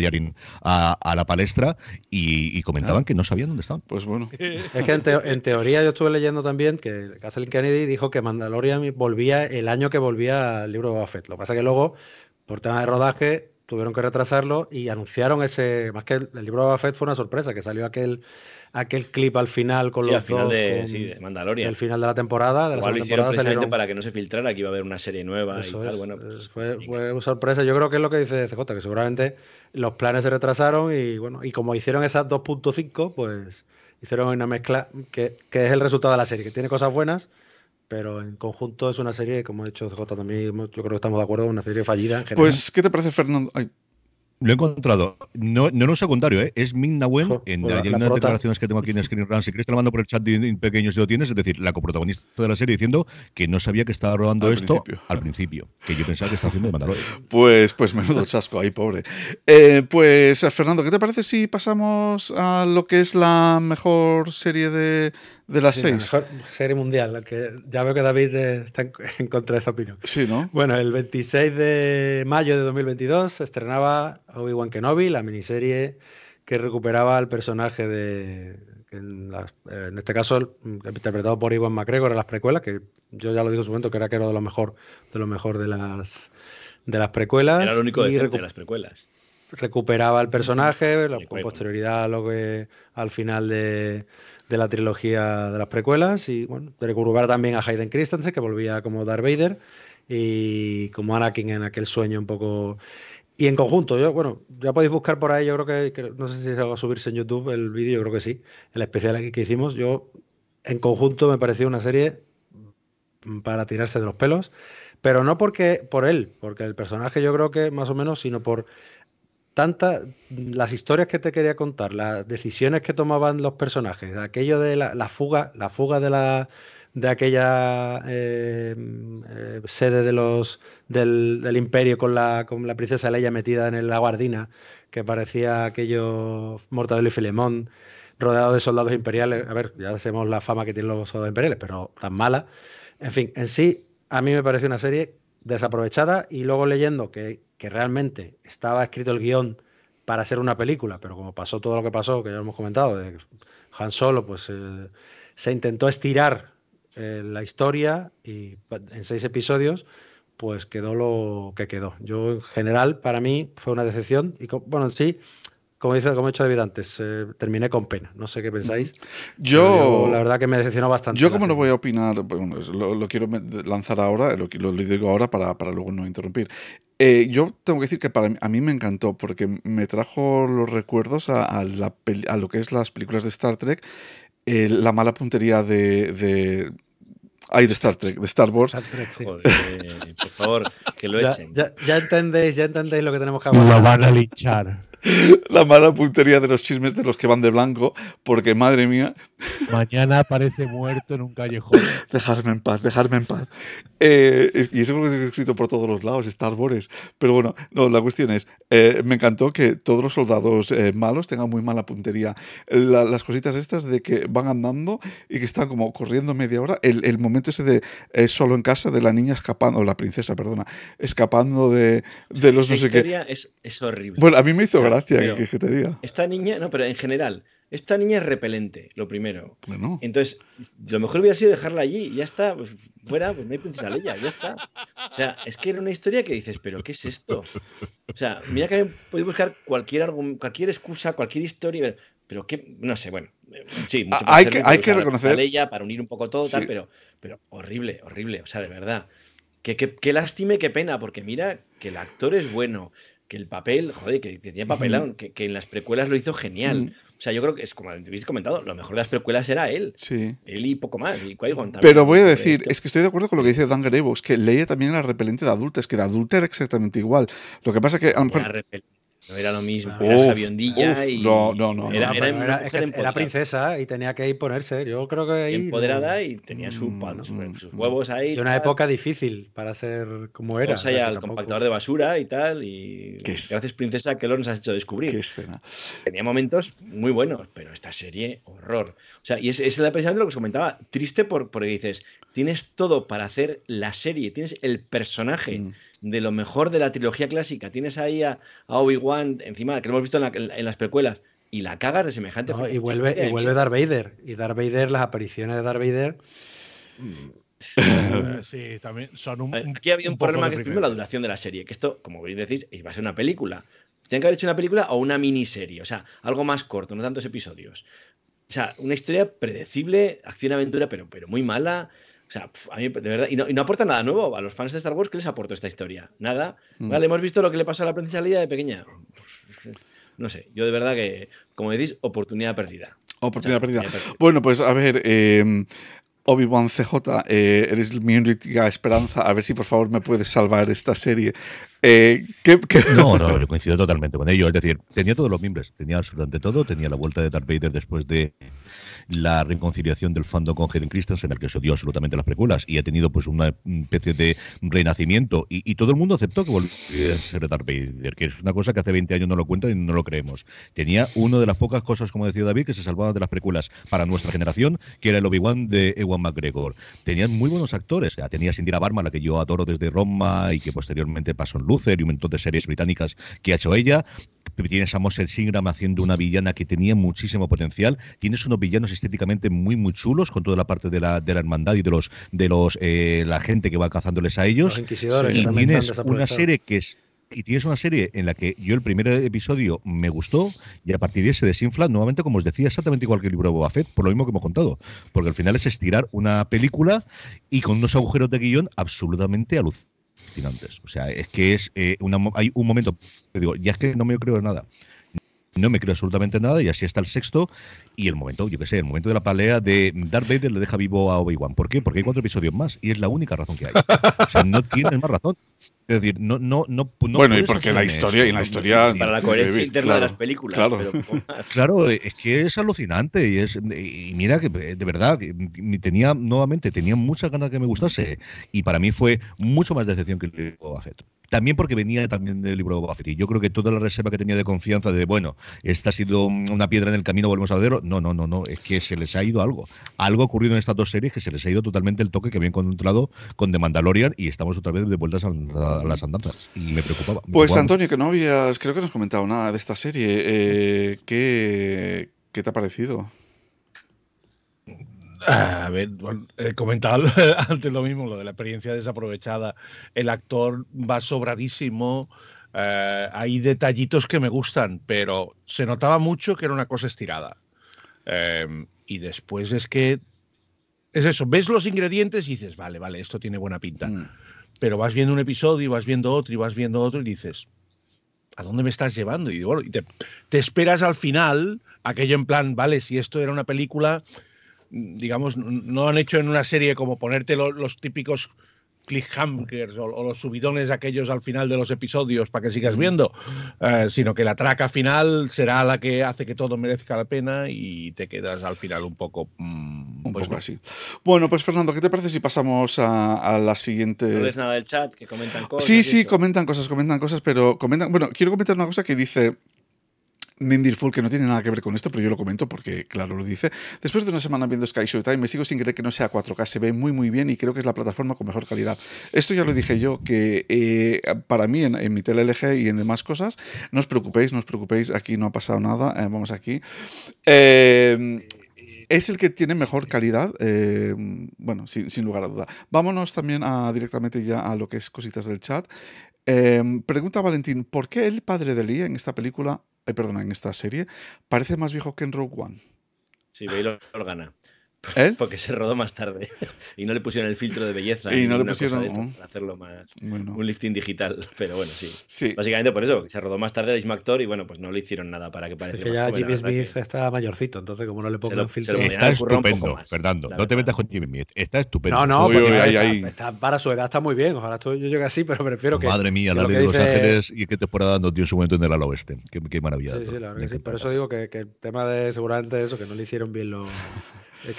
a, la palestra y, comentaban ah. que no sabían dónde estaban. Pues bueno. Es que en, teoría yo estuve leyendo también que Kathleen Kennedy dijo que Mandalorian volvía el año que volvía al libro de Buffett. Lo que pasa que luego, por tema de rodaje, tuvieron que retrasarlo y anunciaron ese, más que el, libro de Buffett fue una sorpresa, que salió aquel aquel clip al final con sí, los final de, Mandalorian. El final de la temporada. De para que no se filtrara que iba a haber una serie nueva bueno, pues, fue, fue, sorpresa. Yo creo que es lo que dice CJ, que seguramente los planes se retrasaron y bueno, y como hicieron esas 2.5, pues hicieron una mezcla que, es el resultado de la serie, que tiene cosas buenas pero en conjunto es una serie, como ha dicho CJ también, yo creo que estamos de acuerdo, una serie fallida. Pues, ¿qué te parece, Fernando? Lo he encontrado. No, no en un secundario, ¿eh? es Ming Nawen. en, pues declaraciones que tengo aquí en [laughs] Screen Run. Si quieres, te lo mando por el chat de, pequeño si lo tienes. Es decir, la coprotagonista de la serie diciendo que no sabía que estaba rodando esto al principio. Que yo pensaba que estaba haciendo el [laughs] Pues, pues menudo chasco ahí, pobre. Eh, pues, Fernando, ¿qué te parece si pasamos a lo que es la mejor serie de, las seis? La mejor serie mundial. que ya veo que David eh, está en, contra de esa opinión. Sí, ¿no? Bueno, el 26 de mayo de 2022 se estrenaba Obi-Wan Kenobi, la miniserie que recuperaba al personaje de, eh, en, este caso mm, interpretado por Iwan McGregor en las precuelas, que yo ya lo digo en su momento que era de lo mejor de lo mejor de las de las precuelas. Era lo único de, las precuelas. Recuperaba el personaje, con posterioridad lo que al final de, de, la trilogía de las precuelas, y bueno, recuperar también a Hayden Christensen, que volvía como Darth Vader, y como Anakin en aquel sueño un poco y en conjunto, yo, bueno, ya podéis buscar por ahí, yo creo que, no sé si se va a subirse en YouTube el vídeo, yo creo que sí, el especial aquí que hicimos. Yo, en conjunto, me pareció una serie para tirarse de los pelos, pero no porque por él, porque el personaje yo creo que más o menos, sino por tantas las historias que te quería contar, las decisiones que tomaban los personajes, aquello de la fuga, la fuga de la de aquella eh, eh, sede de los, del, imperio con la, con la princesa Leia metida en la guardina, que parecía aquello Mortadelo y Filemón, rodeado de soldados imperiales. A ver, ya sabemos la fama que tienen los soldados imperiales, pero tan mala. En fin, en sí, a mí me parece una serie desaprovechada y luego leyendo que, realmente estaba escrito el guión para ser una película, pero como pasó todo lo que pasó, que ya hemos comentado, de Han Solo, pues eh, se intentó estirar eh, la historia y en seis episodios pues quedó lo que quedó. Yo en general para mí fue una decepción y bueno, sí como dice, como he dicho David antes, eh, terminé con pena. No sé qué pensáis. Yo, la verdad que me decepcionó bastante. Yo como no voy a opinar, pues, lo, quiero lanzar ahora, lo, lo digo ahora para, luego no interrumpir. Eh, yo tengo que decir que a mí me encantó porque me trajo los recuerdos a, lo que es las películas de Star Trek. la mala puntería de, Ay, de Star Trek, de Star Wars. Star Trek, por favor, que lo echen. Ya, entendéis, ya entendéis lo que tenemos que hablar. Lo van a linchar la mala puntería de los chismes de los que van de blanco, porque madre mía. Mañana aparece muerto en un callejón. Dejarme en paz, dejarme en paz. Eh, y eso es lo que escrito por todos los lados, Star Wars. Pero bueno, no, la cuestión es, eh, me encantó que todos los soldados eh, malos tengan muy mala puntería. las cositas estas de que van andando y que están como corriendo media hora, el, momento ese de solo en casa de la niña escapando, la princesa, perdona, escapando de, los no sé qué. Es, es horrible. Bueno, a mí me hizo gracia esta niña, no, pero en general, esta niña es repelente, lo primero. Entonces, lo mejor hubiera sido dejarla allí, ya está, pues, fuera, pues no hay princesa Leia, ya está. O sea, es que era una historia que dices, pero ¿qué es esto? O sea, mira que podéis buscar cualquier, cualquier excusa, cualquier historia, pero que, no sé, bueno, sí, hay, que, hay que reconocer. Para, unir un poco todo, pero, pero horrible, horrible, o sea, de verdad. Qué, qué, qué lástima qué pena, porque mira que el actor es bueno, que el papel, joder, que, tenía papel que, en las precuelas lo hizo genial. O sea, yo creo que es como habéis comentado, lo mejor de las precuelas era él. Sí. Él y poco más. Pero voy a decir, es que estoy de acuerdo con lo que dice Dan es que Leia también era repelente de adultos, que de adulta era exactamente igual. Lo que pasa que a lo mejor. No era lo mismo, era sabiondilla y. No, no, no. Era, princesa y tenía que ir ponerse. Yo creo que ahí. Empoderada y tenía mm, pues, mm, sus mm. huevos ahí. De una época difícil para ser como era. Vamos allá al compactador de basura y tal. Y gracias, princesa, que lo nos has hecho descubrir. Qué escena. Tenía momentos muy buenos, pero esta serie, horror. O sea, y es, es de lo que os comentaba. Triste por, porque dices, tienes todo para hacer la serie, tienes el personaje de lo mejor de la trilogía clásica. Tienes ahí a, Obi-Wan, encima, que lo hemos visto en, las precuelas, y la cagas de semejante forma. Y vuelve, y vuelve Darth Vader. Y Darth Vader, las apariciones de Darth Vader. Mm. Eh, sí, también son un. Aquí ha habido un, problema que es primero la duración de la serie, que esto, como bien decís, iba a ser una película. Tienen que haber hecho una película o una miniserie, o sea, algo más corto, no tantos episodios. O sea, una historia predecible, acción-aventura, pero, pero muy mala. O sea, a mí, de verdad, y no, aporta nada nuevo. A los fans de Star Wars, ¿qué les aportó esta historia? Nada. Mm. Vale, hemos visto lo que le pasó a la princesa Leia de pequeña. No sé, yo de verdad que, como decís, oportunidad perdida. Oportunidad, perdida. Bueno, pues a ver, em, Obi-Wan CJ, eh, eres mi única esperanza. A ver si por favor me puedes salvar esta serie. Eh, no, no, coincido totalmente con ello. Es decir, tenía todos los mimbres, tenía absolutamente todo, tenía la vuelta de Darth Vader después de la reconciliación del fandom con Helen Christensen, en el que se odió absolutamente las preculas, y ha tenido pues una especie de renacimiento y, todo el mundo aceptó que volviera a ser Darth Vader, que es una cosa que hace 20 años no lo cuentan y no lo creemos. Tenía una de las pocas cosas, como decía David, que se salvaba de las preculas para nuestra generación, que era el Obi-Wan de Ewan McGregor. Tenían muy buenos actores, tenía Cindy Barma, la que yo adoro desde Roma y que posteriormente pasó en Luz y de series británicas que ha hecho ella. Tienes a Moses singram haciendo una villana que tenía muchísimo potencial. Tienes unos villanos estéticamente muy, muy chulos con toda la parte de la, de la hermandad y de los de los eh, la gente que va cazándoles a ellos. y tienes una serie que es y tienes una serie en la que yo el primer episodio me gustó y a partir de ahí se desinfla nuevamente, como os decía, exactamente igual que el libro de Boba Fett, por lo mismo que hemos contado. Porque al final es estirar una película y con unos agujeros de guión absolutamente a luz antes, O sea, es que es eh, una, hay un momento, digo, ya es que no me creo nada. No me creo absolutamente nada y así está el sexto y el momento, yo qué sé, el momento de la pelea de Darth Vader le deja vivo a Obi-Wan. ¿Por qué? Porque hay cuatro episodios más y es la única razón que hay. O sea, no tienes más razón. Es decir, no, no, no, Bueno, y porque la historia, y la historia. Para la coherencia interna de las películas. [laughs] Claro. es que es alucinante. Y, es, y mira que de verdad, tenía, nuevamente, tenía muchas ganas que me gustase. Y para mí fue mucho más decepción que el Boba Fett también porque venía también del libro de Baferi. yo creo que toda la reserva que tenía de confianza de, bueno, esta ha sido una piedra en el camino, volvemos a verlo. No, no, no, no, es que se les ha ido algo. Algo ha ocurrido en estas dos series que se les ha ido totalmente el toque que habían encontrado con The Mandalorian y estamos otra vez de vueltas a, las andanzas. Y me preocupaba. Pues Antonio, que no habías, creo que no has comentado nada de esta serie. Eh, pues ¿qué, ¿Qué te ha parecido? A ver, eh, [laughs] antes lo mismo, lo de la experiencia desaprovechada. El actor va sobradísimo. Eh, hay detallitos que me gustan, pero se notaba mucho que era una cosa estirada. Em, y después es que es eso, ves los ingredientes y dices, vale, vale, esto tiene buena pinta. Mm. Pero vas viendo un episodio y vas viendo otro y vas viendo otro y dices, ¿a dónde me estás llevando? Y, te, esperas al final, aquello en plan, vale, si esto era una película, digamos, no han hecho en una serie como ponerte los típicos cliffhangers o, los subidones aquellos al final de los episodios para que sigas viendo, eh, sino que la traca final será la que hace que todo merezca la pena y te quedas al final un poco... Mm, pues así. Bueno, pues Fernando, ¿qué te parece si pasamos a, a la siguiente... No ves nada del chat, que comentan cosas. Sí, sí, comentan cosas, comentan cosas, pero comentan... Bueno, quiero comentar una cosa que dice Nindirful, que no tiene nada que ver con esto, pero yo lo comento porque, claro, lo dice. Después de una semana viendo Sky Showtime, me sigo sin creer que no sea 4K. Se ve muy, muy bien y creo que es la plataforma con mejor calidad. Esto ya lo dije yo, que eh, para mí, en, mi tele LG y en demás cosas, no os preocupéis, no os preocupéis, aquí no ha pasado nada. Eh, vamos aquí. Eh, es el que tiene mejor calidad, bueno, sin, lugar a duda. Vámonos también ah, directamente ya a lo que es cositas del chat. Em, pregunta Valentín, ¿por qué el padre de Lee en esta película, ay perdona, en esta serie, parece más viejo que en Rogue One? Sí, los gana. ¿Eh? [laughs] Porque se rodó más tarde [laughs] y no le pusieron el filtro de belleza. Y no le pusieron para hacerlo más un lifting digital. Pero bueno, sí. Básicamente por eso, se rodó más tarde el mismo y bueno, pues no le hicieron nada para que pareciera más que ya Jimmy Smith está mayorcito, entonces como no le pongo el filtro. Está estupendo, Fernando. No te metas con Jimmy Smith. Está estupendo. No, no, para su edad está muy bien. Ojalá yo llegue así, pero prefiero que. Madre mía, la ley de Los Ángeles y qué temporada nos dio en su momento en el Aloeste. Qué, qué maravilla. Sí, sí, la verdad que Por eso digo que, que el tema de seguramente eso, que no le hicieron bien los. [laughs] Le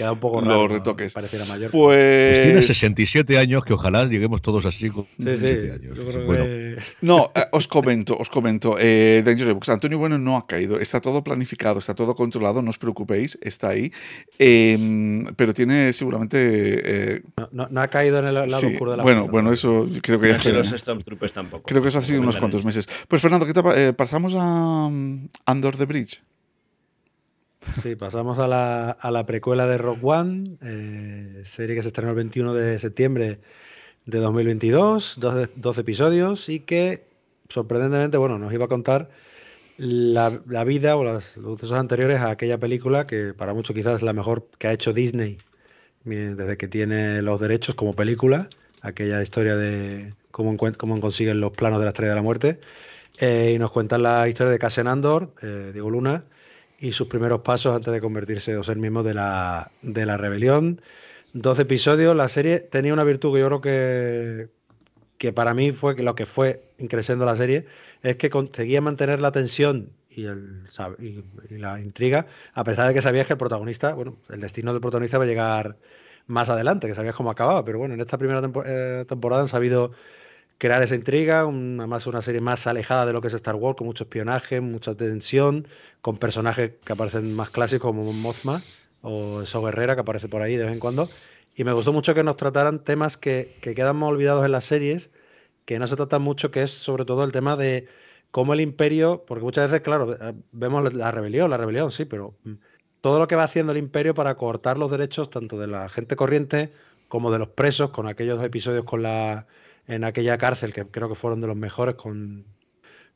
Los retoques. Pareciera mayor. Pues... tiene 67 años, que ojalá lleguemos todos así con sí, Años. No, eh, os comento, os comento. Eh, Books. Pues Antonio Bueno no ha caído. Está todo planificado, está todo controlado, no os preocupéis, está ahí. Em, pero tiene seguramente... Eh, no, ha caído en el lado oscuro de la Bueno, bueno, eso creo que... los Stormtroopers tampoco. Creo que eso ha sido unos cuantos meses. Pues Fernando, ¿qué te, eh, pasamos a Under Andor the Bridge. Sí, pasamos a la, a la precuela de Rock One, eh, serie que se estrenó el 21 de septiembre de 2022, 12, episodios y que sorprendentemente, bueno, nos iba a contar la, vida o las, los sucesos anteriores a aquella película que para muchos quizás es la mejor que ha hecho Disney desde que tiene los derechos como película, aquella historia de cómo, consiguen los planos de la Estrella de la Muerte, eh, y nos cuentan la historia de Cassian Andor, eh, Diego Luna, y sus primeros pasos antes de convertirse o ser mismo de la, de la rebelión. Dos episodios, la serie tenía una virtud que yo creo que, que para mí fue que lo que fue creciendo la serie, es que conseguía mantener la tensión y, el, y, la intriga, a pesar de que sabías que el protagonista, bueno, el destino del protagonista va a llegar más adelante, que sabías cómo acababa, pero bueno, en esta primera eh, temporada han sabido crear esa intriga, una, más una serie más alejada de lo que es Star Wars, con mucho espionaje, mucha tensión, con personajes que aparecen más clásicos como Mozma o eso Guerrera, que aparece por ahí de vez en cuando. Y me gustó mucho que nos trataran temas que, que quedan más olvidados en las series, que no se tratan mucho, que es sobre todo el tema de cómo el imperio, porque muchas veces, claro, eh, vemos la rebelión, la rebelión, sí, pero mm, todo lo que va haciendo el imperio para cortar los derechos tanto de la gente corriente como de los presos, con aquellos episodios con la en aquella cárcel, que creo que fueron de los mejores con,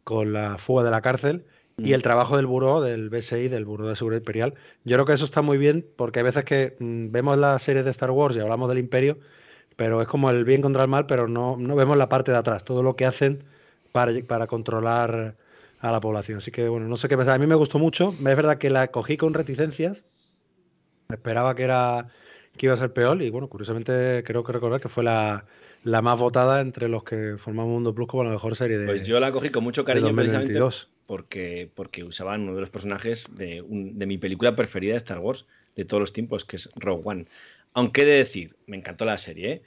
con la fuga de la cárcel, y mm. el trabajo del buró, del BSI, del Buró de Seguridad Imperial. Yo creo que eso está muy bien, porque hay veces que mm, vemos la serie de Star Wars y hablamos del imperio, pero es como el bien contra el mal, pero no, no vemos la parte de atrás, todo lo que hacen para, para controlar a la población. Así que bueno, no sé qué pasa A mí me gustó mucho. Es verdad que la cogí con reticencias. Esperaba que era que iba a ser peor y bueno, curiosamente creo que recordar que fue la, la más votada entre los que formamos Mundo Plus como la mejor serie de. Pues yo la cogí con mucho cariño precisamente porque, porque usaban uno de los personajes de, mi película preferida de Star Wars de todos los tiempos, que es Rogue One. Aunque he de decir, me encantó la serie, ¿eh?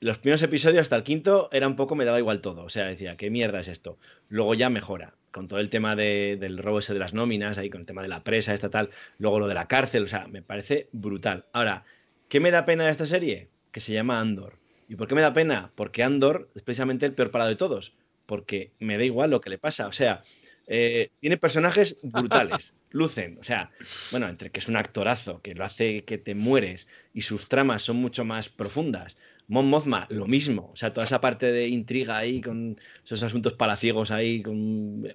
Los primeros episodios hasta el quinto era un poco, me daba igual todo. O sea, decía, ¿qué mierda es esto? Luego ya mejora. Con todo el tema del robo ese de las nóminas, ahí con el tema de la presa esta tal. luego lo de la cárcel, o sea, me parece brutal. Ahora, ¿qué me da pena de esta serie? Que se llama Andor ¿Y por qué me da pena? Porque Andor es precisamente el peor parado de todos, porque me da igual lo que le pasa. O sea, eh, tiene personajes brutales, [laughs] lucen, o sea, bueno, entre que es un actorazo, que lo hace que te mueres, y sus tramas son mucho más profundas. Mon Mozma, lo mismo, o sea, toda esa parte de intriga ahí, con esos asuntos palaciegos ahí, con...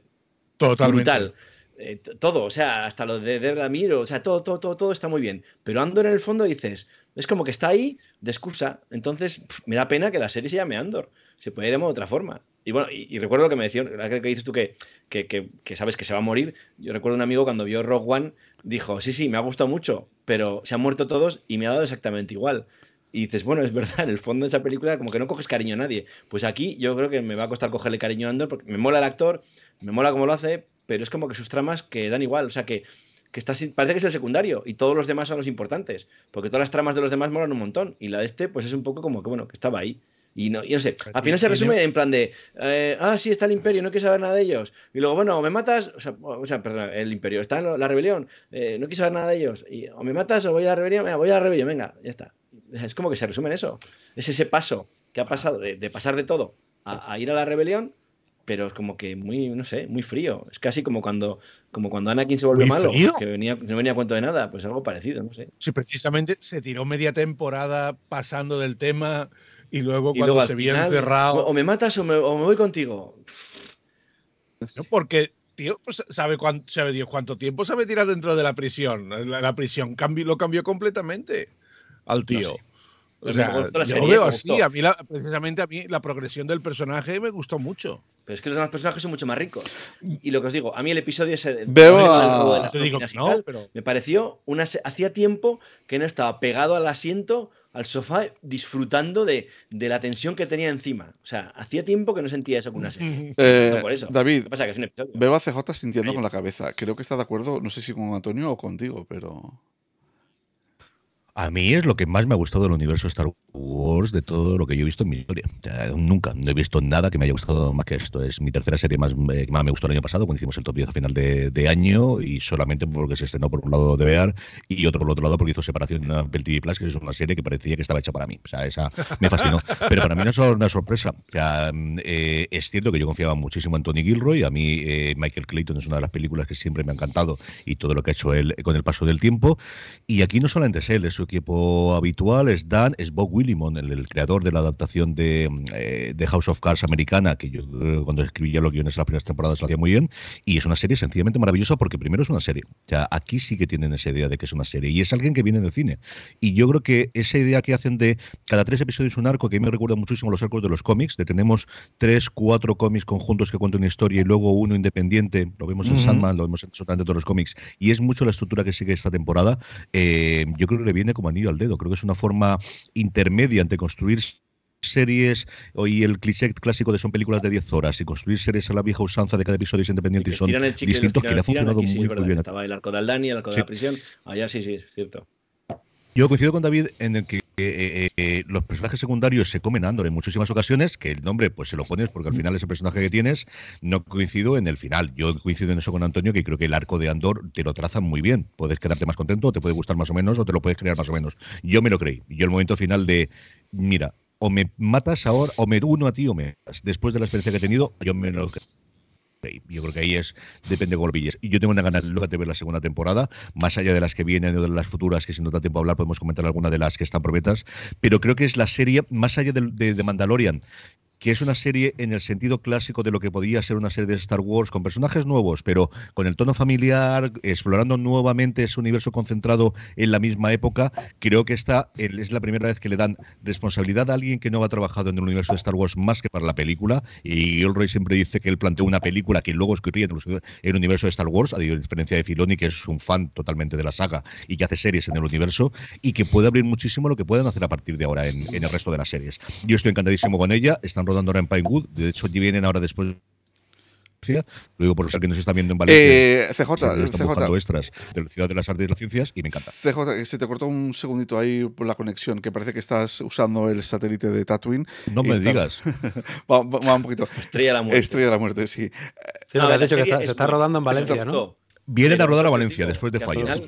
Totalmente. Brutal. Eh, todo, o sea, hasta lo de Ramiro. o sea, todo, todo, todo, todo está muy bien. Pero Andor en el fondo dices, es como que está ahí de excusa. Entonces, me da pena que la serie se llame Andor. Se puede llamar de otra forma. Y bueno, y, recuerdo que me decían, que dices tú que, que, sabes que se va a morir. Yo recuerdo un amigo cuando vio Rogue One, dijo, sí, sí, me ha gustado mucho, pero se han muerto todos y me ha dado exactamente igual. Y dices, bueno, es verdad, en el fondo de esa película como que no coges cariño a nadie. Pues aquí yo creo que me va a costar cogerle cariño a Andor porque me mola el actor, me mola cómo lo hace, pero es como que sus tramas que dan igual. O sea que que parece que es el secundario y todos los demás son los importantes, porque todas las tramas de los demás molan un montón y la de este pues es un poco como que bueno, que estaba ahí. Y no, sé, al final se resume en plan de, eh, ah, sí, está el imperio, no quiero saber nada de ellos. Y luego, bueno, o me matas, o sea, perdón, el imperio, está la rebelión, eh, no quiso saber nada de ellos. Y, o me matas o voy a la rebelión, venga, voy a la rebelión, venga, ya está. Es como que se resume en eso. Es ese paso que ha pasado de, pasar de todo a ir a la rebelión pero es como que muy, no sé, muy frío. Es casi como cuando, como cuando Anakin se volvió malo, que no venía a cuento de nada, pues algo parecido, no sé. Sí, precisamente se tiró media temporada pasando del tema y luego cuando se vio encerrado. O me matas o me, voy contigo. No, porque tío pues, sabe, cuánto, sabe Dios cuánto tiempo sabe tirar dentro de la prisión. La, prisión cambió, lo cambió completamente al tío. O sea, veo así. A mí precisamente a mí la progresión del personaje me gustó mucho. Pero es que los demás personajes son mucho más ricos. Y lo que os digo, a mí el episodio ese Veo pero... me pareció una hacía tiempo que no estaba pegado al asiento, al sofá, disfrutando de, de la tensión que tenía encima. O sea, hacía tiempo que no sentía eso con una serie. [laughs] Eh, David, pasa? Que es un episodio. Veo a CJ sintiendo con la cabeza. Creo que está de acuerdo, no sé si con Antonio o contigo, pero a mí es lo que más me ha gustado del universo Star Wars. Wars de todo lo que yo he visto en mi historia. nunca, no he visto nada que me haya gustado más que esto. Es mi tercera serie más, eh, que más me gustó el año pasado, cuando hicimos el top 10 a final de, año, y solamente porque se estrenó por un lado de Bear y otro por otro lado porque hizo separación en Apple TV Plus, que es una serie que parecía que estaba hecha para mí. O sea, esa me fascinó. Pero para mí no es una sorpresa. Eh, es cierto que yo confiaba muchísimo en Tony Gilroy. A mí, eh, Michael Clayton es una de las películas que siempre me ha encantado y todo lo que ha hecho él con el paso del tiempo. Y aquí no solamente es él, es su equipo habitual, es Dan, es Bob Limón, el, creador de la adaptación de, eh, de, House of Cards americana, que yo eh, cuando escribía los guiones de las primeras temporadas lo hacía muy bien, y es una serie sencillamente maravillosa porque primero es una serie. O sea, aquí sí que tienen esa idea de que es una serie, y es alguien que viene del cine. Y yo creo que esa idea que hacen de cada tres episodios un arco, que a mí me recuerda muchísimo los arcos de los cómics, de tenemos tres, cuatro cómics conjuntos que cuentan una historia y luego uno independiente, lo vemos en Sandman, lo vemos en absolutamente todos los cómics, y es mucho la estructura que sigue esta temporada, eh, yo creo que le viene como anillo al dedo, creo que es una forma intermedia mediante construir series y el cliché clásico de son películas de 10 horas y construir series a la vieja usanza de cada episodio es independiente y son distintos que le ha funcionado muy, bien. Estaba el arco de Aldani, el arco de la prisión, allá sí, sí, es cierto. Yo coincido con David en el que eh, eh, eh los personajes secundarios se comen Andor en muchísimas ocasiones, que el nombre pues se lo pones porque al mm. final ese personaje que tienes, no coincido en el final. Yo coincido en eso con Antonio, que creo que el arco de Andor te lo trazan muy bien. Puedes quedarte más contento, te puede gustar más o menos, o te lo puedes crear más o menos. Yo me lo creí. Yo el momento final de, mira, o me matas ahora, o me uno a ti o me Después de la experiencia que he tenido, yo me lo creí. Yo creo que ahí es, depende lo Y yo tengo una ganas de ver la segunda temporada, más allá de las que vienen o de las futuras, que si no da tiempo a hablar, podemos comentar alguna de las que están prometas. Pero creo que es la serie, más allá de Mandalorian, que es una serie en el sentido clásico de lo que podría ser una serie de Star Wars, con personajes nuevos, pero con el tono familiar, explorando nuevamente ese universo concentrado en la misma época. Creo que esta es la primera vez que le dan responsabilidad a alguien que no ha trabajado en el universo de Star Wars más que para la película. Y Ulroy siempre dice que él planteó una película que luego escribía en el universo de Star Wars, a diferencia de Filoni, que es un fan totalmente de la saga y que hace series en el universo, y que puede abrir muchísimo lo que puedan hacer a partir de ahora en, el resto de las series. Yo estoy encantadísimo con ella, están rodando ahora en Pinewood. De hecho, vienen ahora después lo digo por los que nos están viendo en Valencia. Eh, CJ, CJ. extras de la Ciudad de las Artes y las Ciencias y me encanta. CJ, se te cortó un segundito ahí por la conexión, que parece que estás usando el satélite de Tatooine. No me digas. [laughs] va, un poquito. Estrella de la muerte. Estrella de la muerte, sí. Ah, se está rodando en Valencia, ¿no? Vienen a rodar a Valencia después de fallas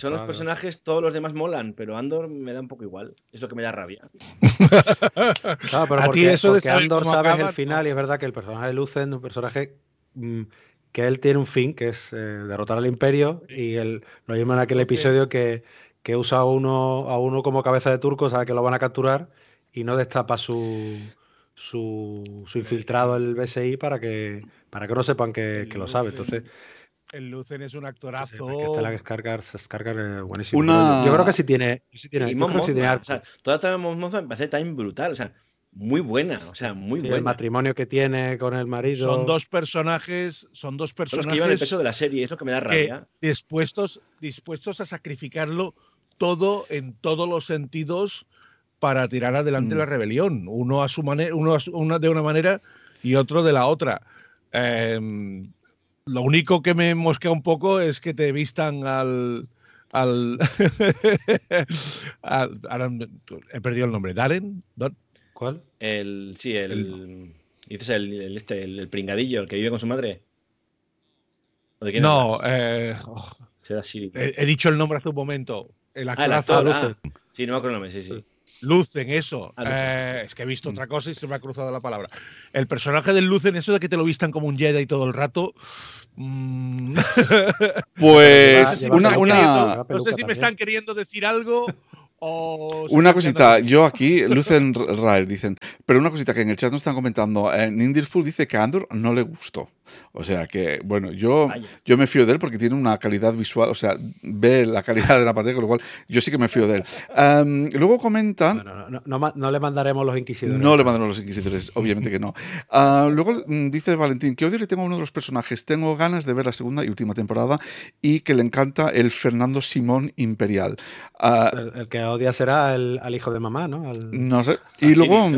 son los personajes, todos los demás molan, pero Andor me da un poco igual. Es lo que me da rabia. [laughs] claro, pero a ti eso de que Andor sabe sabes el final y es verdad que el personaje de Lucen un personaje mm, que él tiene un fin, que es eh, derrotar al Imperio y él, lo llaman en aquel episodio que, que usa a uno, a uno como cabeza de turco, sabe que lo van a capturar y no destapa su, su, infiltrado el BSI para que, para que no sepan que, que lo sabe. Entonces el Lucen es un actorazo. que que eh, buenísimo. Yo creo que sí tiene. y toda esta me parece tan brutal. sea, muy buena, o sea, muy buen El matrimonio que tiene con el marido. Son dos personajes, son dos personajes. Los que el peso de la serie, eso que me da rabia. Dispuestos, dispuestos a sacrificarlo todo en todos los sentidos para tirar adelante la mm. rebelión. Uno a su manera, uno, de una manera y otro de la otra. Em, lo único que me mosquea un poco es que te vistan al. [laughs] he perdido el nombre. ¿Daren? ¿Cuál? El. Sí, el. dices el, este, el, pringadillo, el que vive con su madre. no, eh, oh. Será Siri. He, dicho el nombre hace un momento. El actor. Ah, el actor ah. sí, no me acuerdo el nombre, sí, sí en eso. Ah, eh, es que he visto mm. otra cosa y se me ha cruzado la palabra. El personaje del en eso de que te lo vistan como un Jedi todo el rato. Mm. [laughs] Pues [laughs] una, una... No sé si me están queriendo decir algo. O [laughs] una cosita, yo aquí, en Rael dicen, pero una cosita que en el chat nos están comentando, eh, Nindirful dice que a Andor no le gustó. O sea que, bueno, yo, yo me fío de él porque tiene una calidad visual, o sea, ve la calidad de la pantalla, con lo cual yo sí que me fío de él. luego comentan... No, no, no, le mandaremos los inquisidores. No le mandaremos los inquisidores, obviamente que no. Ah, luego mm, dice Valentín, que odio le tengo a uno de los personajes, tengo ganas de ver la segunda y última temporada y que le encanta el Fernando Simón Imperial. Ah, el, que odia será al hijo de mamá, ¿no? no sé. Ah, y luego...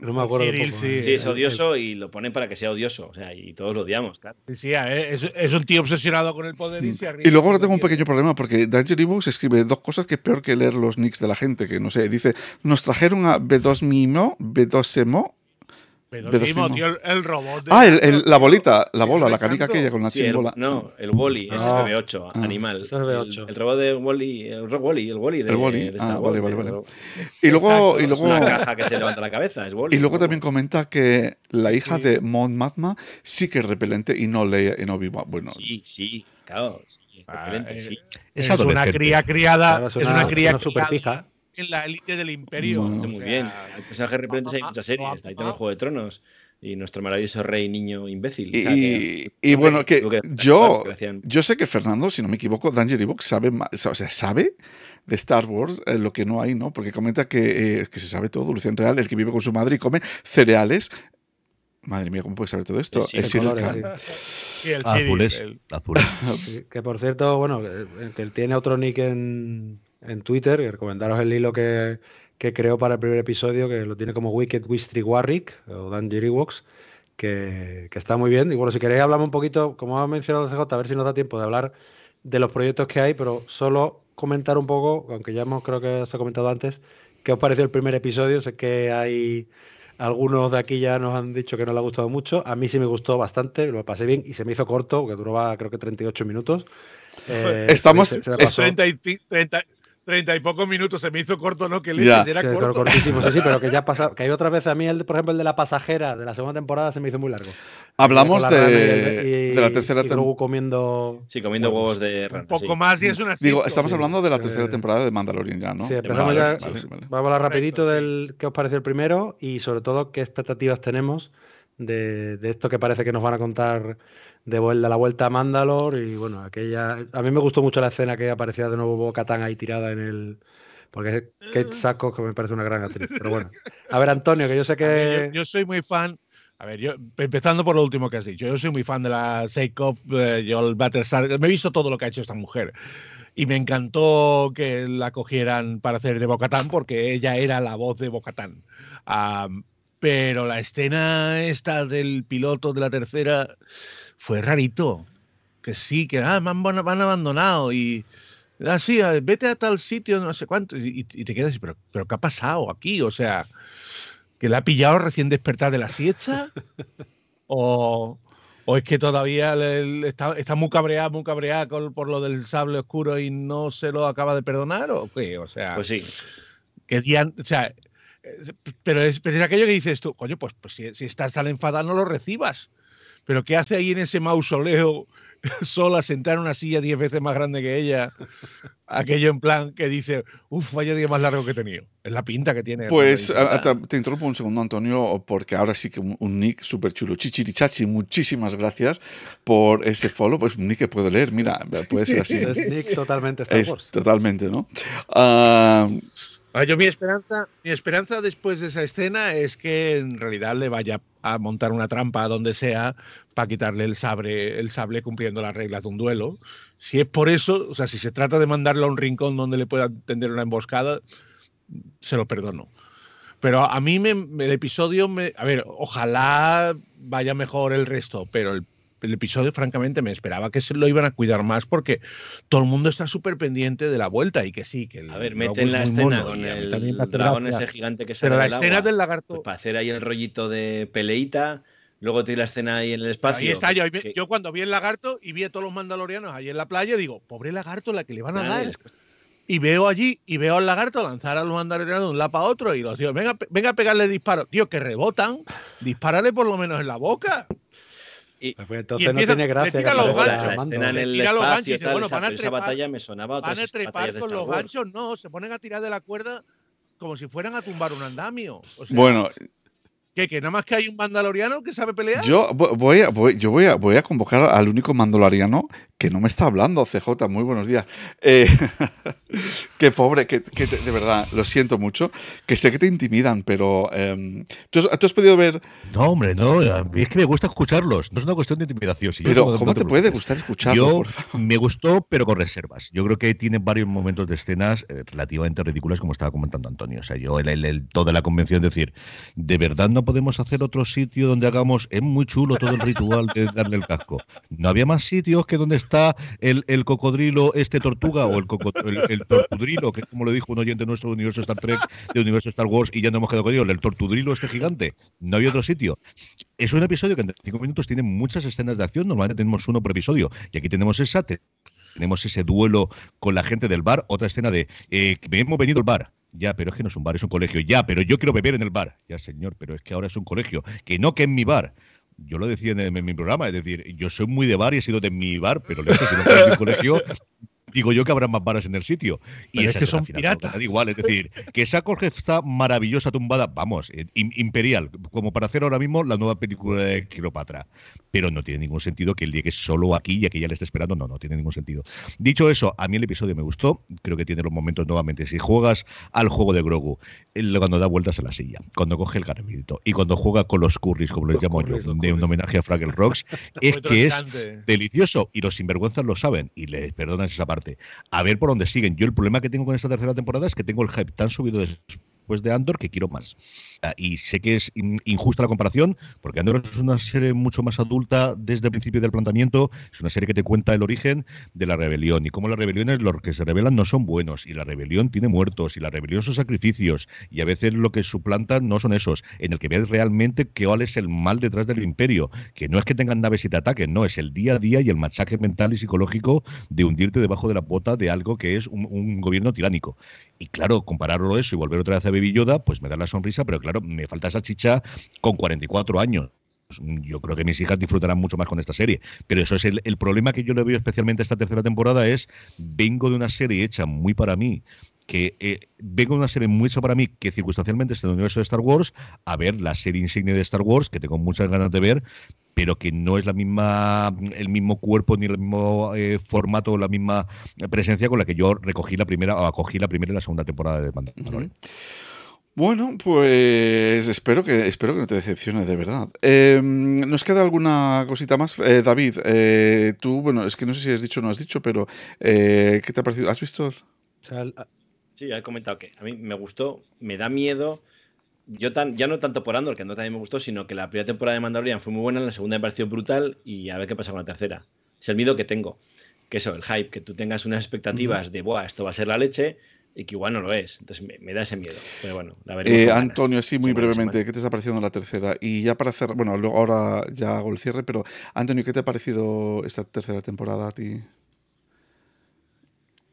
No me acuerdo. sí, ¿eh? es odioso y lo ponen para que sea odioso. O sea, y todos lo odiamos, claro. Sí, es, un tío obsesionado con el poder y se arriba. Y luego tengo un pequeño problema porque Danger Books escribe dos cosas que es peor que leer los nicks de la gente. Que no sé, dice: Nos trajeron a B2 Mimo, B2 Semo el, robot. ah, la bolita, la bola, la canica aquella con la sí, no, el Wally, ese es 8 ah. animal. Es 8 El, robot de Wally, el Wally, el Wally de, el Wally. ah, vale, vale, vale. Y luego, y luego. Es una caja que se levanta la cabeza, es Wally. Y luego también comenta que la hija de Mon sí que es repelente y no lee en obi -Wan. Bueno. Sí, sí, claro. Sí, es, ah, repelente, eh, sí. una cría criada, es una, cría super fija en la élite del imperio. muy bien. Hay en muchas series. Ahí tenemos Juego de Tronos y nuestro maravilloso rey niño imbécil. Y, bueno, que, yo, yo sé que Fernando, si no me equivoco, Danger Evox sabe, o sea, sabe de Star Wars eh, lo que no hay, ¿no? Porque comenta que, eh, que se sabe todo, Lucien Real, el que vive con su madre y come cereales. Madre mía, ¿cómo puede saber todo esto? ¿eh? [laughs] Sí, es Azules. [laughs] Que por cierto, bueno, que él tiene otro nick en, en Twitter, y recomendaros el hilo que, que creó para el primer episodio, que lo tiene como Wicked Wistry Warwick o Dan Walks que, que, está muy bien. Y bueno, si queréis hablamos un poquito, como ha mencionado CJ, a ver si nos da tiempo de hablar de los proyectos que hay, pero solo comentar un poco, aunque ya hemos creo que os he comentado antes, qué os pareció el primer episodio. Sé que hay algunos de aquí ya nos han dicho que no le ha gustado mucho. A mí sí me gustó bastante, lo pasé bien y se me hizo corto, que duraba creo que 38 minutos. [laughs] Eh, Estamos... es 30, Treinta y pocos minutos, se me hizo corto, ¿no? Que leches, era corto. cortísimo, sí, sí, pero que ya [laughs] pasa, que hay otra vez a mí, por ejemplo, el de la pasajera de la segunda temporada se me hizo muy largo. Hablamos de, de, la tercera temporada. comiendo... Sí, comiendo huevos, de poco más y es una... Digo, estamos hablando de la tercera eh, temporada de Mandalorian ya, ¿no? Sí, empezamos vamos a hablar rapidito del qué os pareció el primero y sobre todo qué expectativas tenemos de, esto que parece que nos van a contar de vuelta la vuelta a Mandalor y bueno, aquella a mí me gustó mucho la escena que aparecía de nuevo Bocatán ahí tirada en el porque es Kate ah. Sacco que me parece una gran actriz, pero bueno. A ver, Antonio, que yo sé que yo, soy muy fan a ver, yo, empezando por lo último que has dicho, yo soy muy fan de la Seikov, Joel yo me he visto todo lo que ha hecho esta mujer y me encantó que la cogieran para hacer de Bocatán porque ella era la voz de Bocatán. Um, pero la escena esta del piloto de la tercera fue rarito. Que sí, que ah, me, han, abandonado y así, ah, ah, vete a tal sitio, no sé cuánto, y, te quedas, pero, pero ¿qué ha pasado aquí? O sea, que la ha pillado recién despertada de la siesta, o, o es que todavía está, está, muy cabreada, muy cabreada por lo del sable oscuro y no se lo acaba de perdonar, o qué, o sea. Pues sí. Que, o sea, pero es, aquello que dices tú, coño, pues, pues si, si, estás tan enfadado no lo recibas. Pero ¿qué hace ahí en ese mausoleo [laughs] sola sentada en una silla diez veces más grande que ella? Aquello en plan que dice, uff, vaya día más largo que he tenido. Es la pinta que tiene. Pues te interrumpo un segundo, Antonio, porque ahora sí que un, nick súper chulo. Chichirichachi, muchísimas gracias por ese follow. Pues un nick que puedo leer, mira, puede ser así. es nick totalmente totalmente, ¿no? Ah, Ah, yo mi esperanza, mi esperanza después de esa escena es que en realidad le vaya a montar una trampa donde sea para quitarle el sable, el sable cumpliendo las reglas de un duelo. Si es por eso, o sea, si se trata de mandarlo a un rincón donde le pueda tender una emboscada, se lo perdono. Pero a mí me, el episodio, a ver, ojalá vaya mejor el resto, pero el el episodio, francamente, me esperaba que se lo iban a cuidar más porque todo el mundo está súper pendiente de la vuelta y que sí, que el, A ver, meten la escena con el, dragón ese gigante que sale Pero la escena del lagarto... Pues, para hacer ahí el rollito de peleita... Luego tiene la escena ahí en el espacio. Ahí está, yo, cuando vi el lagarto y vi a todos los mandalorianos ahí en la playa, digo, pobre lagarto la que le van a dar. Y veo allí, y veo al lagarto lanzar a los mandalorianos de un lado a otro y los digo, venga, venga a pegarle disparo Tío, que rebotan, dispárale por lo menos en la boca. Y, pues entonces no tiene gracia. Tira los ganchos. en el tira los ganchos bueno, esa, van a trepar, batalla me sonaba otra Van a con los ganchos, no, se ponen a tirar de la cuerda como si fueran a tumbar un andamio. O sea, bueno, ¿Qué, que nada más que hay un mandaloriano que sabe pelear? Yo voy a, voy, yo voy a, voy a convocar al único mandaloriano que no me está hablando, CJ, muy buenos días. Eh, [laughs] qué pobre, que, que de verdad, lo siento mucho, que sé que te intimidan, pero em, ¿tú, has podido ver... No, hombre, no, es que me gusta escucharlos, no es una cuestión de intimidación. Si pero ¿cómo te puede gustar escucharlos? Me gustó, pero con reservas. Yo creo que tiene varios momentos de escenas eh, relativamente ridículas, como estaba comentando Antonio. O sea, yo el, el, el, toda la convención, es decir, de verdad no podemos hacer otro sitio donde hagamos, es muy chulo todo el ritual de darle el casco. No había más sitios que donde está el, el cocodrilo, este tortuga, o el, el, tortudrilo, que como lo dijo un oyente nuestro de Universo Star Trek, de Universo Star Wars, y ya no hemos quedado con ellos, el tortudrilo este gigante. No había otro sitio. Es un episodio que en cinco minutos tiene muchas escenas de acción, normalmente tenemos uno por episodio, y aquí tenemos esa, tenemos ese duelo con la gente del bar, otra escena de, eh, hemos venido al bar, ya, pero es que no es un bar, es un colegio. Ya, pero yo quiero beber en el bar. Ya, señor, pero es que ahora es un colegio. Que no, que en mi bar. Yo lo decía en, mi programa, es decir, yo soy muy de bar y he sido de mi bar, pero le he no en mi colegio digo yo que habrá más varas en el sitio. Pero y es que son piratas. Igual, es decir, que esa coge esta maravillosa tumbada, vamos, eh, imperial, como para hacer ahora mismo la nueva película de Cleopatra. Pero no tiene ningún sentido que él llegue solo aquí y aquí ya le esté esperando. No, no tiene ningún sentido. Dicho eso, a mí el episodio me gustó. Creo que tiene los momentos nuevamente. Si juegas al juego de Grogu cuando da vueltas a la silla, cuando coge el caramelito y cuando juega con los curries, como los, llamo yo, de un homenaje a Fraggle Rocks, [laughs] es que es delicioso y los sinvergüenzas lo saben y les perdonas esa parte. A ver por dónde siguen. Yo el problema que tengo con esta tercera temporada es que tengo el hype tan subido después de Andor que quiero más. Ah, y sé que es injusta la comparación, porque Andor es una serie mucho más adulta desde el principio del planteamiento, es una serie que te cuenta el origen de la rebelión y cómo las rebeliones, los que se rebelan no son buenos, y la rebelión tiene muertos, y la rebelión son sacrificios, y a veces lo que suplantan no son esos, en el que ves realmente que es el mal detrás del imperio, que no es que tengan naves y te ataquen, no, es el día a día y el machaque mental y psicológico de hundirte debajo de la bota de algo que es un, gobierno tiránico. Y claro, compararlo eso y volver otra vez a Baby Yoda, pues me da la sonrisa, pero claro, me falta esa chicha con 44 años yo creo que mis hijas disfrutarán mucho más con esta serie. Pero eso es el, problema que yo le veo especialmente esta tercera temporada es vengo de una serie hecha muy para mí, que eh, vengo de una serie muy hecha para mí, que circunstancialmente en el universo de Star Wars, a ver la serie insignia de Star Wars, que tengo muchas ganas de ver, pero que no es la misma el mismo cuerpo ni el mismo eh, formato la misma presencia con la que yo recogí la primera o acogí la primera y la segunda temporada de Mandalorian. Bueno, pues espero que, espero que no te decepciones de verdad. Em, ¿Nos queda alguna cosita más? Eh, David, eh, tú, bueno, es que no sé si has dicho o no has dicho, pero eh, ¿qué te ha parecido? ¿Has visto? sí, he comentado que a mí me gustó, me da miedo. Yo tan, ya no tanto por Andor, que no también me gustó, sino que la primera temporada de Mandalorian fue muy buena, la segunda me pareció brutal y a ver qué pasa con la tercera. Es el miedo que tengo. Que eso, el hype, que tú tengas unas expectativas de, buah, esto va a ser la leche, y que igual no lo es. Entonces me, da ese miedo. Pero bueno, la eh, Antonio, así muy brevemente, ¿qué te ha parecido la tercera? Y ya para hacer, bueno, ahora ya hago el cierre, pero Antonio, ¿qué te ha parecido esta tercera temporada a ti?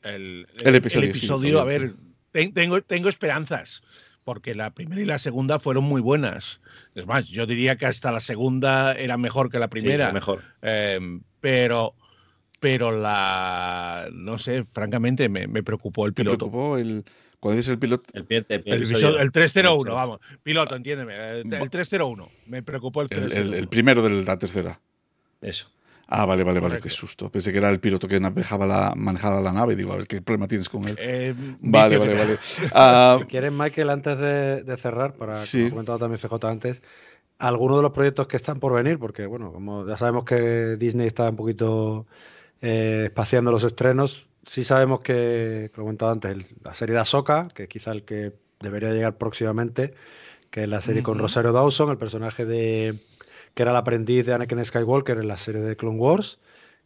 El, episodio, el episodio a ver, tengo, tengo esperanzas, porque la primera y la segunda fueron muy buenas. Es más, yo diría que hasta la segunda era mejor que la primera. mejor. Eh, pero pero la no sé, francamente me, preocupó el piloto. preocupó el cuando es el piloto el, 301, vamos, piloto, ah. entiéndeme, eh, el, 301, me preocupó el 301. El, primero de la tercera. Eso. Ah, vale, vale, vale, qué susto. Pensé que era el piloto que manejaba la, manejaba la nave. Digo, a ver, ¿qué problema tienes con él? Eh, vale, vale, vale, [laughs] ah, ¿Quieres, Michael, antes de, cerrar, para sí. comentado también CJ antes, algunos de los proyectos que están por venir? Porque, bueno, como ya sabemos que Disney está un poquito eh, espaciando los estrenos. Sí sabemos que, lo comentaba antes, la serie de Ahsoka, que quizá el que debería llegar próximamente, que es la serie con Rosario Dawson, el personaje de que era el aprendiz de Anakin Skywalker en la serie de Clone Wars,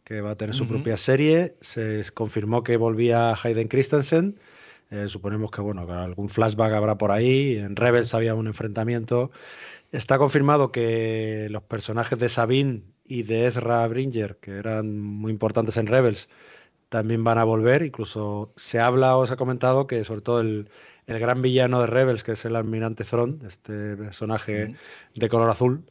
que va a tener su propia serie. Se confirmó que volvía Hayden Christensen. Eh, suponemos que bueno, que algún flashback habrá por ahí. En Rebels había un enfrentamiento. Está confirmado que los personajes de Sabine y de Ezra Bringer, que eran muy importantes en Rebels, también van a volver. Incluso se habla o se ha comentado que sobre todo el, el gran villano de Rebels, que es el almirante Thrawn, este personaje de color azul.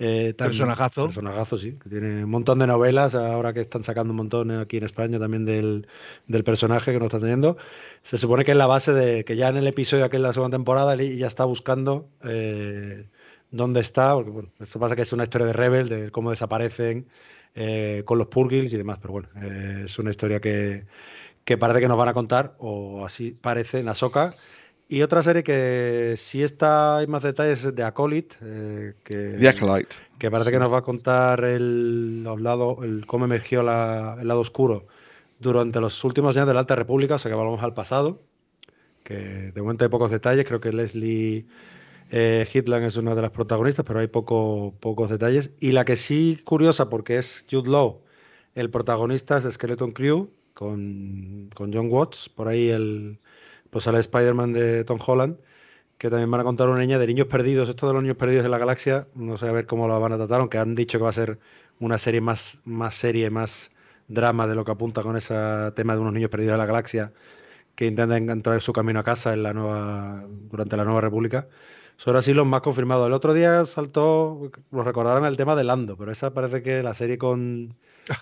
Eh, también, personajazo. Personajazo, sí. Que tiene un montón de novelas, ahora que están sacando un montón aquí en España también del, del personaje que nos está teniendo. Se supone que es la base de que ya en el episodio de la segunda temporada ya está buscando... Eh, dónde está, porque bueno, esto pasa que es una historia de Rebel, de cómo desaparecen eh, con los Purgils y demás, pero bueno, eh, es una historia que, parece que nos van a contar, o así parece en Ahsoka. Y otra serie que si está, hay más detalles de Acolyte, eh, que, Acolyte. que parece que nos va a contar el, el cómo emergió el lado oscuro durante los últimos años de la Alta República, o sea que vamos al pasado, que de momento hay pocos detalles, creo que Leslie eh, es una de las protagonistas, pero hay poco, pocos detalles. Y la que sí curiosa, porque es Jude Law, el protagonista es Skeleton Crew, con, John Watts, por ahí el, pues sale Spider-Man de Tom Holland, que también van a contar una niña de niños perdidos. Esto de los niños perdidos de la galaxia, no sé a ver cómo lo van a tratar, aunque han dicho que va a ser una serie más, más serie, más drama de lo que apunta con ese tema de unos niños perdidos de la galaxia que intentan encontrar su camino a casa en la nueva, durante la nueva república son pues así los más confirmados. El otro día saltó, Nos recordaron el tema de Lando, pero esa parece que la serie con,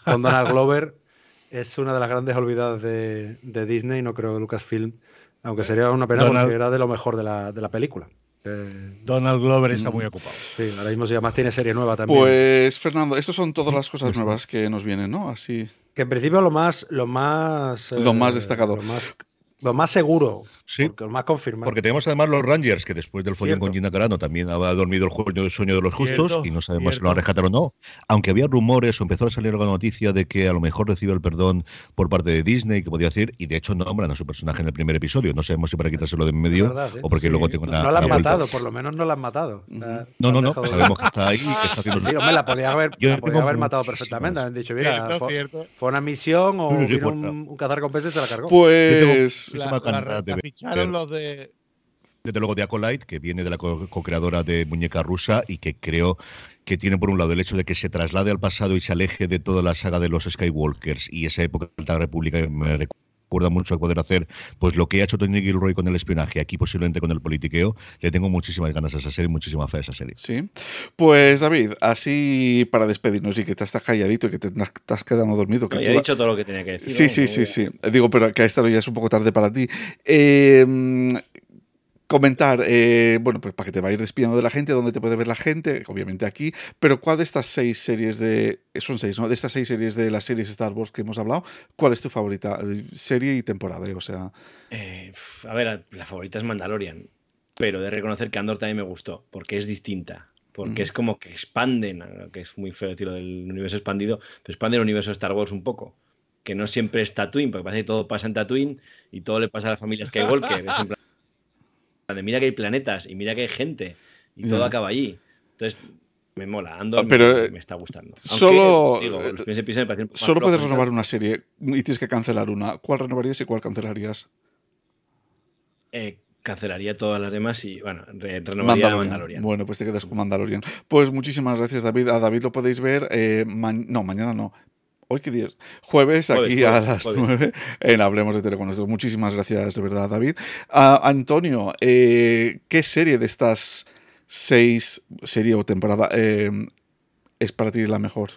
Donald Glover [laughs] es una de las grandes olvidadas de, de Disney, no creo Lucasfilm, aunque eh, sería una pena porque era de lo mejor de la, película. Eh, Donald Glover está muy mm, ocupado. Sí, ahora mismo ya además tiene serie nueva también. Pues Fernando, estas son todas las cosas pues nuevas que nos vienen, ¿no? Así. Que en principio lo más, lo más, lo más eh, destacado. Lo más seguro, porque lo más confirmado. Porque tenemos además los Rangers, que después del follón con Gina Carano también ha dormido el sueño, de los justos y no sabemos si lo han rescatado o no. Aunque había rumores o empezó a salir alguna noticia de que a lo mejor recibe el perdón por parte de Disney, que podía decir, y de hecho nombran a su personaje en el primer episodio. No sabemos si para quitárselo de en medio o porque luego tengo una. No la han matado, por lo menos no la han matado. no, no, no, Sabemos que está [laughs] ahí. Que está haciendo sí, hombre, la podía haber, la podía haber matado perfectamente. Han dicho, mira, fue, una misión o pues, un, un, cazar con peces se la cargó. Pues de. desde luego de Acolyte, que viene de la co-creadora de Muñeca Rusa y que creo que tiene por un lado el hecho de que se traslade al pasado y se aleje de toda la saga de los Skywalkers y esa época de la República acuerda mucho a poder hacer pues lo que ha hecho Tony Gilroy con el espionaje, aquí posiblemente con el politiqueo. Le tengo muchísimas ganas a esa serie, muchísima fe a esa serie. Sí. Pues David, así para despedirnos y que te estás calladito y que te estás quedando dormido. Que he dicho todo lo que tenía que decir. Sí, sí, sí, sí. Digo, pero que a esta hora ya es un poco tarde para ti. Eh, comentar, eh, bueno, pues para que te vayas despidiendo de la gente, dónde te puede ver la gente, obviamente aquí, pero ¿cuál de estas seis series de, eh, son seis, ¿no? De estas seis series de las series Star Wars que hemos hablado, ¿cuál es tu favorita eh, serie y temporada? O sea... a ver, la, favorita es Mandalorian, pero de reconocer que Andor también me gustó, porque es distinta. Porque es como que expanden, que es muy feo decirlo del universo expandido, pero expanden el universo de Star Wars un poco que no siempre es Tatooine, porque parece que todo pasa en Tatooine y todo le pasa a la familia Skywalker. es en plan, de mira que hay planetas y mira que hay gente y todo acaba allí. Entonces, me mola. ando ah, pero, eh, me, está gustando. solo eh, solo puedes renovar una serie y tienes que cancelar una. ¿Cuál renovarías y cuál cancelarías? Eh, cancelaría todas las demás y, bueno, renovaría Mandalorian. Bueno, pues te quedas con Mandalorian. Pues muchísimas gracias, David. A David lo podéis ver, no, mañana no, Hoy que día Jueves, jueves, aquí a las nueve, 9 en Hablemos de Tele Muchísimas gracias, de verdad, David. Ah, Antonio, eh, ¿qué serie de estas seis, serie o temporada, eh, es para ti la mejor?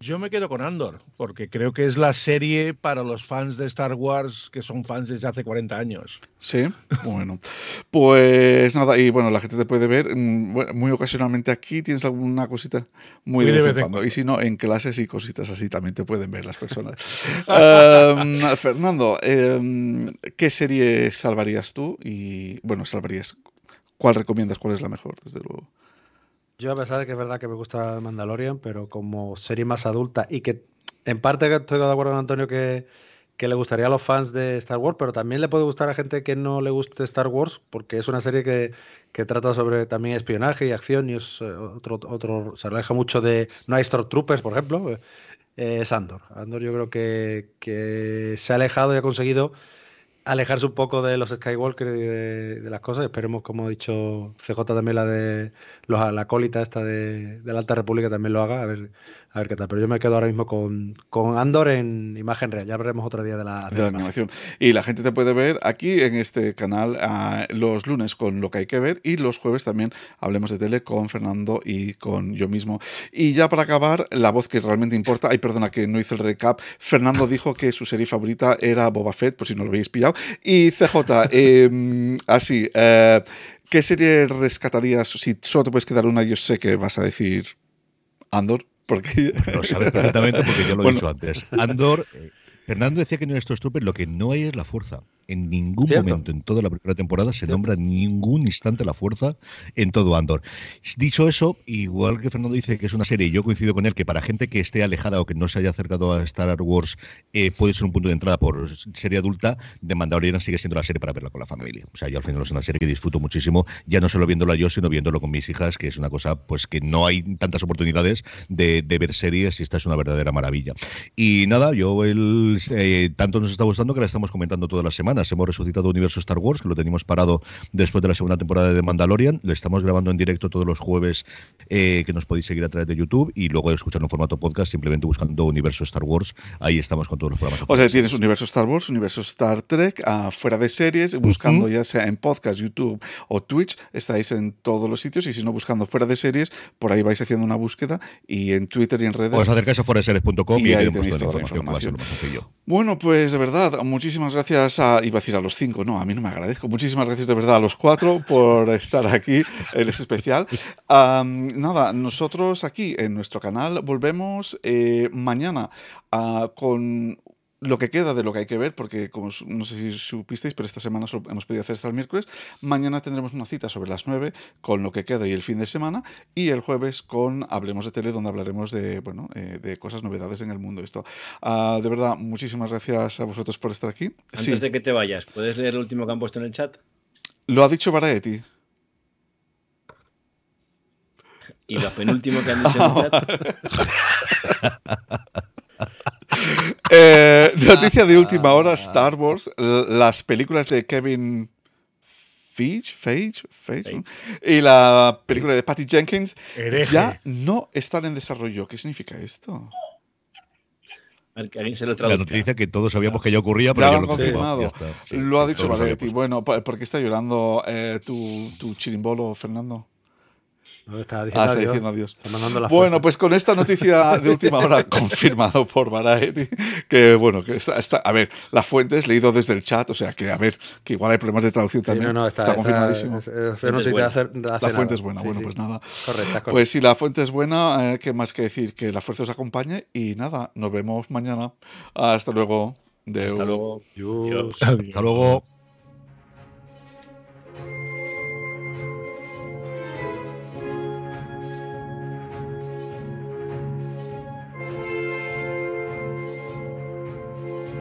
Yo me quedo con Andor, porque creo que es la serie para los fans de Star Wars que son fans desde hace 40 años. Sí, bueno. Pues nada, y bueno, la gente te puede ver mm, muy ocasionalmente aquí. Tienes alguna cosita muy, de Y si no, en clases y cositas así también te pueden ver las personas. [laughs] Em, Fernando, em, ¿qué serie salvarías tú? Y bueno, salvarías. ¿Cuál recomiendas? ¿Cuál es la mejor, desde luego? Yo a pesar de que es verdad que me gusta Mandalorian, pero como serie más adulta y que en parte estoy de acuerdo con Antonio que, que le gustaría a los fans de Star Wars, pero también le puede gustar a gente que no le guste Star Wars, porque es una serie que, trata sobre también espionaje y acción y eh, otro, se aleja mucho de No hay Troopers, por ejemplo, es eh, Andor. Andor yo creo que, que se ha alejado y ha conseguido alejarse un poco de los Skywalker y de, las cosas. Esperemos, como ha dicho CJ también, la de la colita esta de, de la Alta República también lo haga. A ver a ver qué tal. Pero yo me quedo ahora mismo con, con Andor en imagen real. Ya veremos otro día de la, de animación. Y la gente te puede ver aquí en este canal ah, los lunes con lo que hay que ver y los jueves también hablemos de tele con Fernando y con yo mismo. Y ya para acabar, la voz que realmente importa. Ay, perdona que no hice el recap. Fernando [laughs] dijo que su serie favorita era Boba Fett, por si no lo habéis pillado. Y CJ, em, así. Eh, ¿Qué serie rescatarías? Si solo te puedes quedar una, yo sé que vas a decir Andor. Pues lo sabes perfectamente porque yo lo he dicho antes. Andor, eh, Fernando decía que en estos troopers lo que no hay es la fuerza. En ningún momento en toda la primera temporada se nombra en ningún instante la fuerza en todo Andor. Dicho eso, igual que Fernando dice que es una serie, y yo coincido con él, que para gente que esté alejada o que no se haya acercado a Star Wars eh, puede ser un punto de entrada por serie adulta, de Mandalorian sigue siendo la serie para verla con la familia. O sea, yo al final es una serie que disfruto muchísimo, ya no solo viéndola yo, sino viéndolo con mis hijas, que es una cosa pues que no hay tantas oportunidades de, ver series y esta es una verdadera maravilla. Y nada, yo el, eh, tanto nos está gustando que la estamos comentando toda la semana hemos resucitado Universo Star Wars, que lo tenemos parado después de la segunda temporada de Mandalorian. Lo estamos grabando en directo todos los jueves, eh, que nos podéis seguir a través de YouTube y luego escuchar en formato podcast, simplemente buscando Universo Star Wars. Ahí estamos con todos los programas. O sea, tienes Universo Star Wars, Universo Star Trek, ah, fuera de series, buscando ya sea en podcast, YouTube o Twitch, estáis en todos los sitios y si no buscando fuera de series, por ahí vais haciendo una búsqueda y en Twitter y en redes. Os acercáis a fuera y, ahí tenéis toda la información. información. Bueno, pues de verdad, muchísimas gracias a, iba a decir a los cinco, no, a mí no me agradezco, muchísimas gracias de verdad a los cuatro por estar aquí en este especial. nada, nosotros aquí en nuestro canal volvemos eh, mañana ah, con lo que queda de lo que hay que ver, porque como no sé si supisteis, pero esta semana hemos podido hacer hasta el miércoles, mañana tendremos una cita sobre las 9 con lo que queda y el fin de semana, y el jueves con Hablemos de Tele, donde hablaremos de, bueno, eh, de cosas, novedades en el mundo. Esto. Ah, de verdad, muchísimas gracias a vosotros por estar aquí. Antes de que te vayas, ¿puedes leer el último que han puesto en el chat? Lo ha dicho Eti. Y lo penúltimo que han dicho en el chat. [laughs] Eh, noticia de última hora, Star Wars, las películas de Kevin Feige, y la película de Patty Jenkins ya no están en desarrollo. ¿Qué significa esto? La noticia que todos sabíamos que ya ocurría, pero ya lo lo confirmado. lo ha dicho Bueno, ¿por qué está llorando eh, tu chirimbolo, Fernando? Ah, está diciendo adiós. bueno, pues con esta noticia [laughs] de última hora confirmado por Variety, que bueno, que está, a ver, la fuente es leído desde el chat, o sea que a ver, que igual hay problemas de traducción también. no, no, está, confirmadísimo. la fuente es buena, bueno, pues nada. Correcta, Pues si la fuente es buena, eh, ¿qué más que decir? Que la fuerza os acompañe y nada, nos vemos mañana. Hasta luego. Hasta luego. Hasta luego.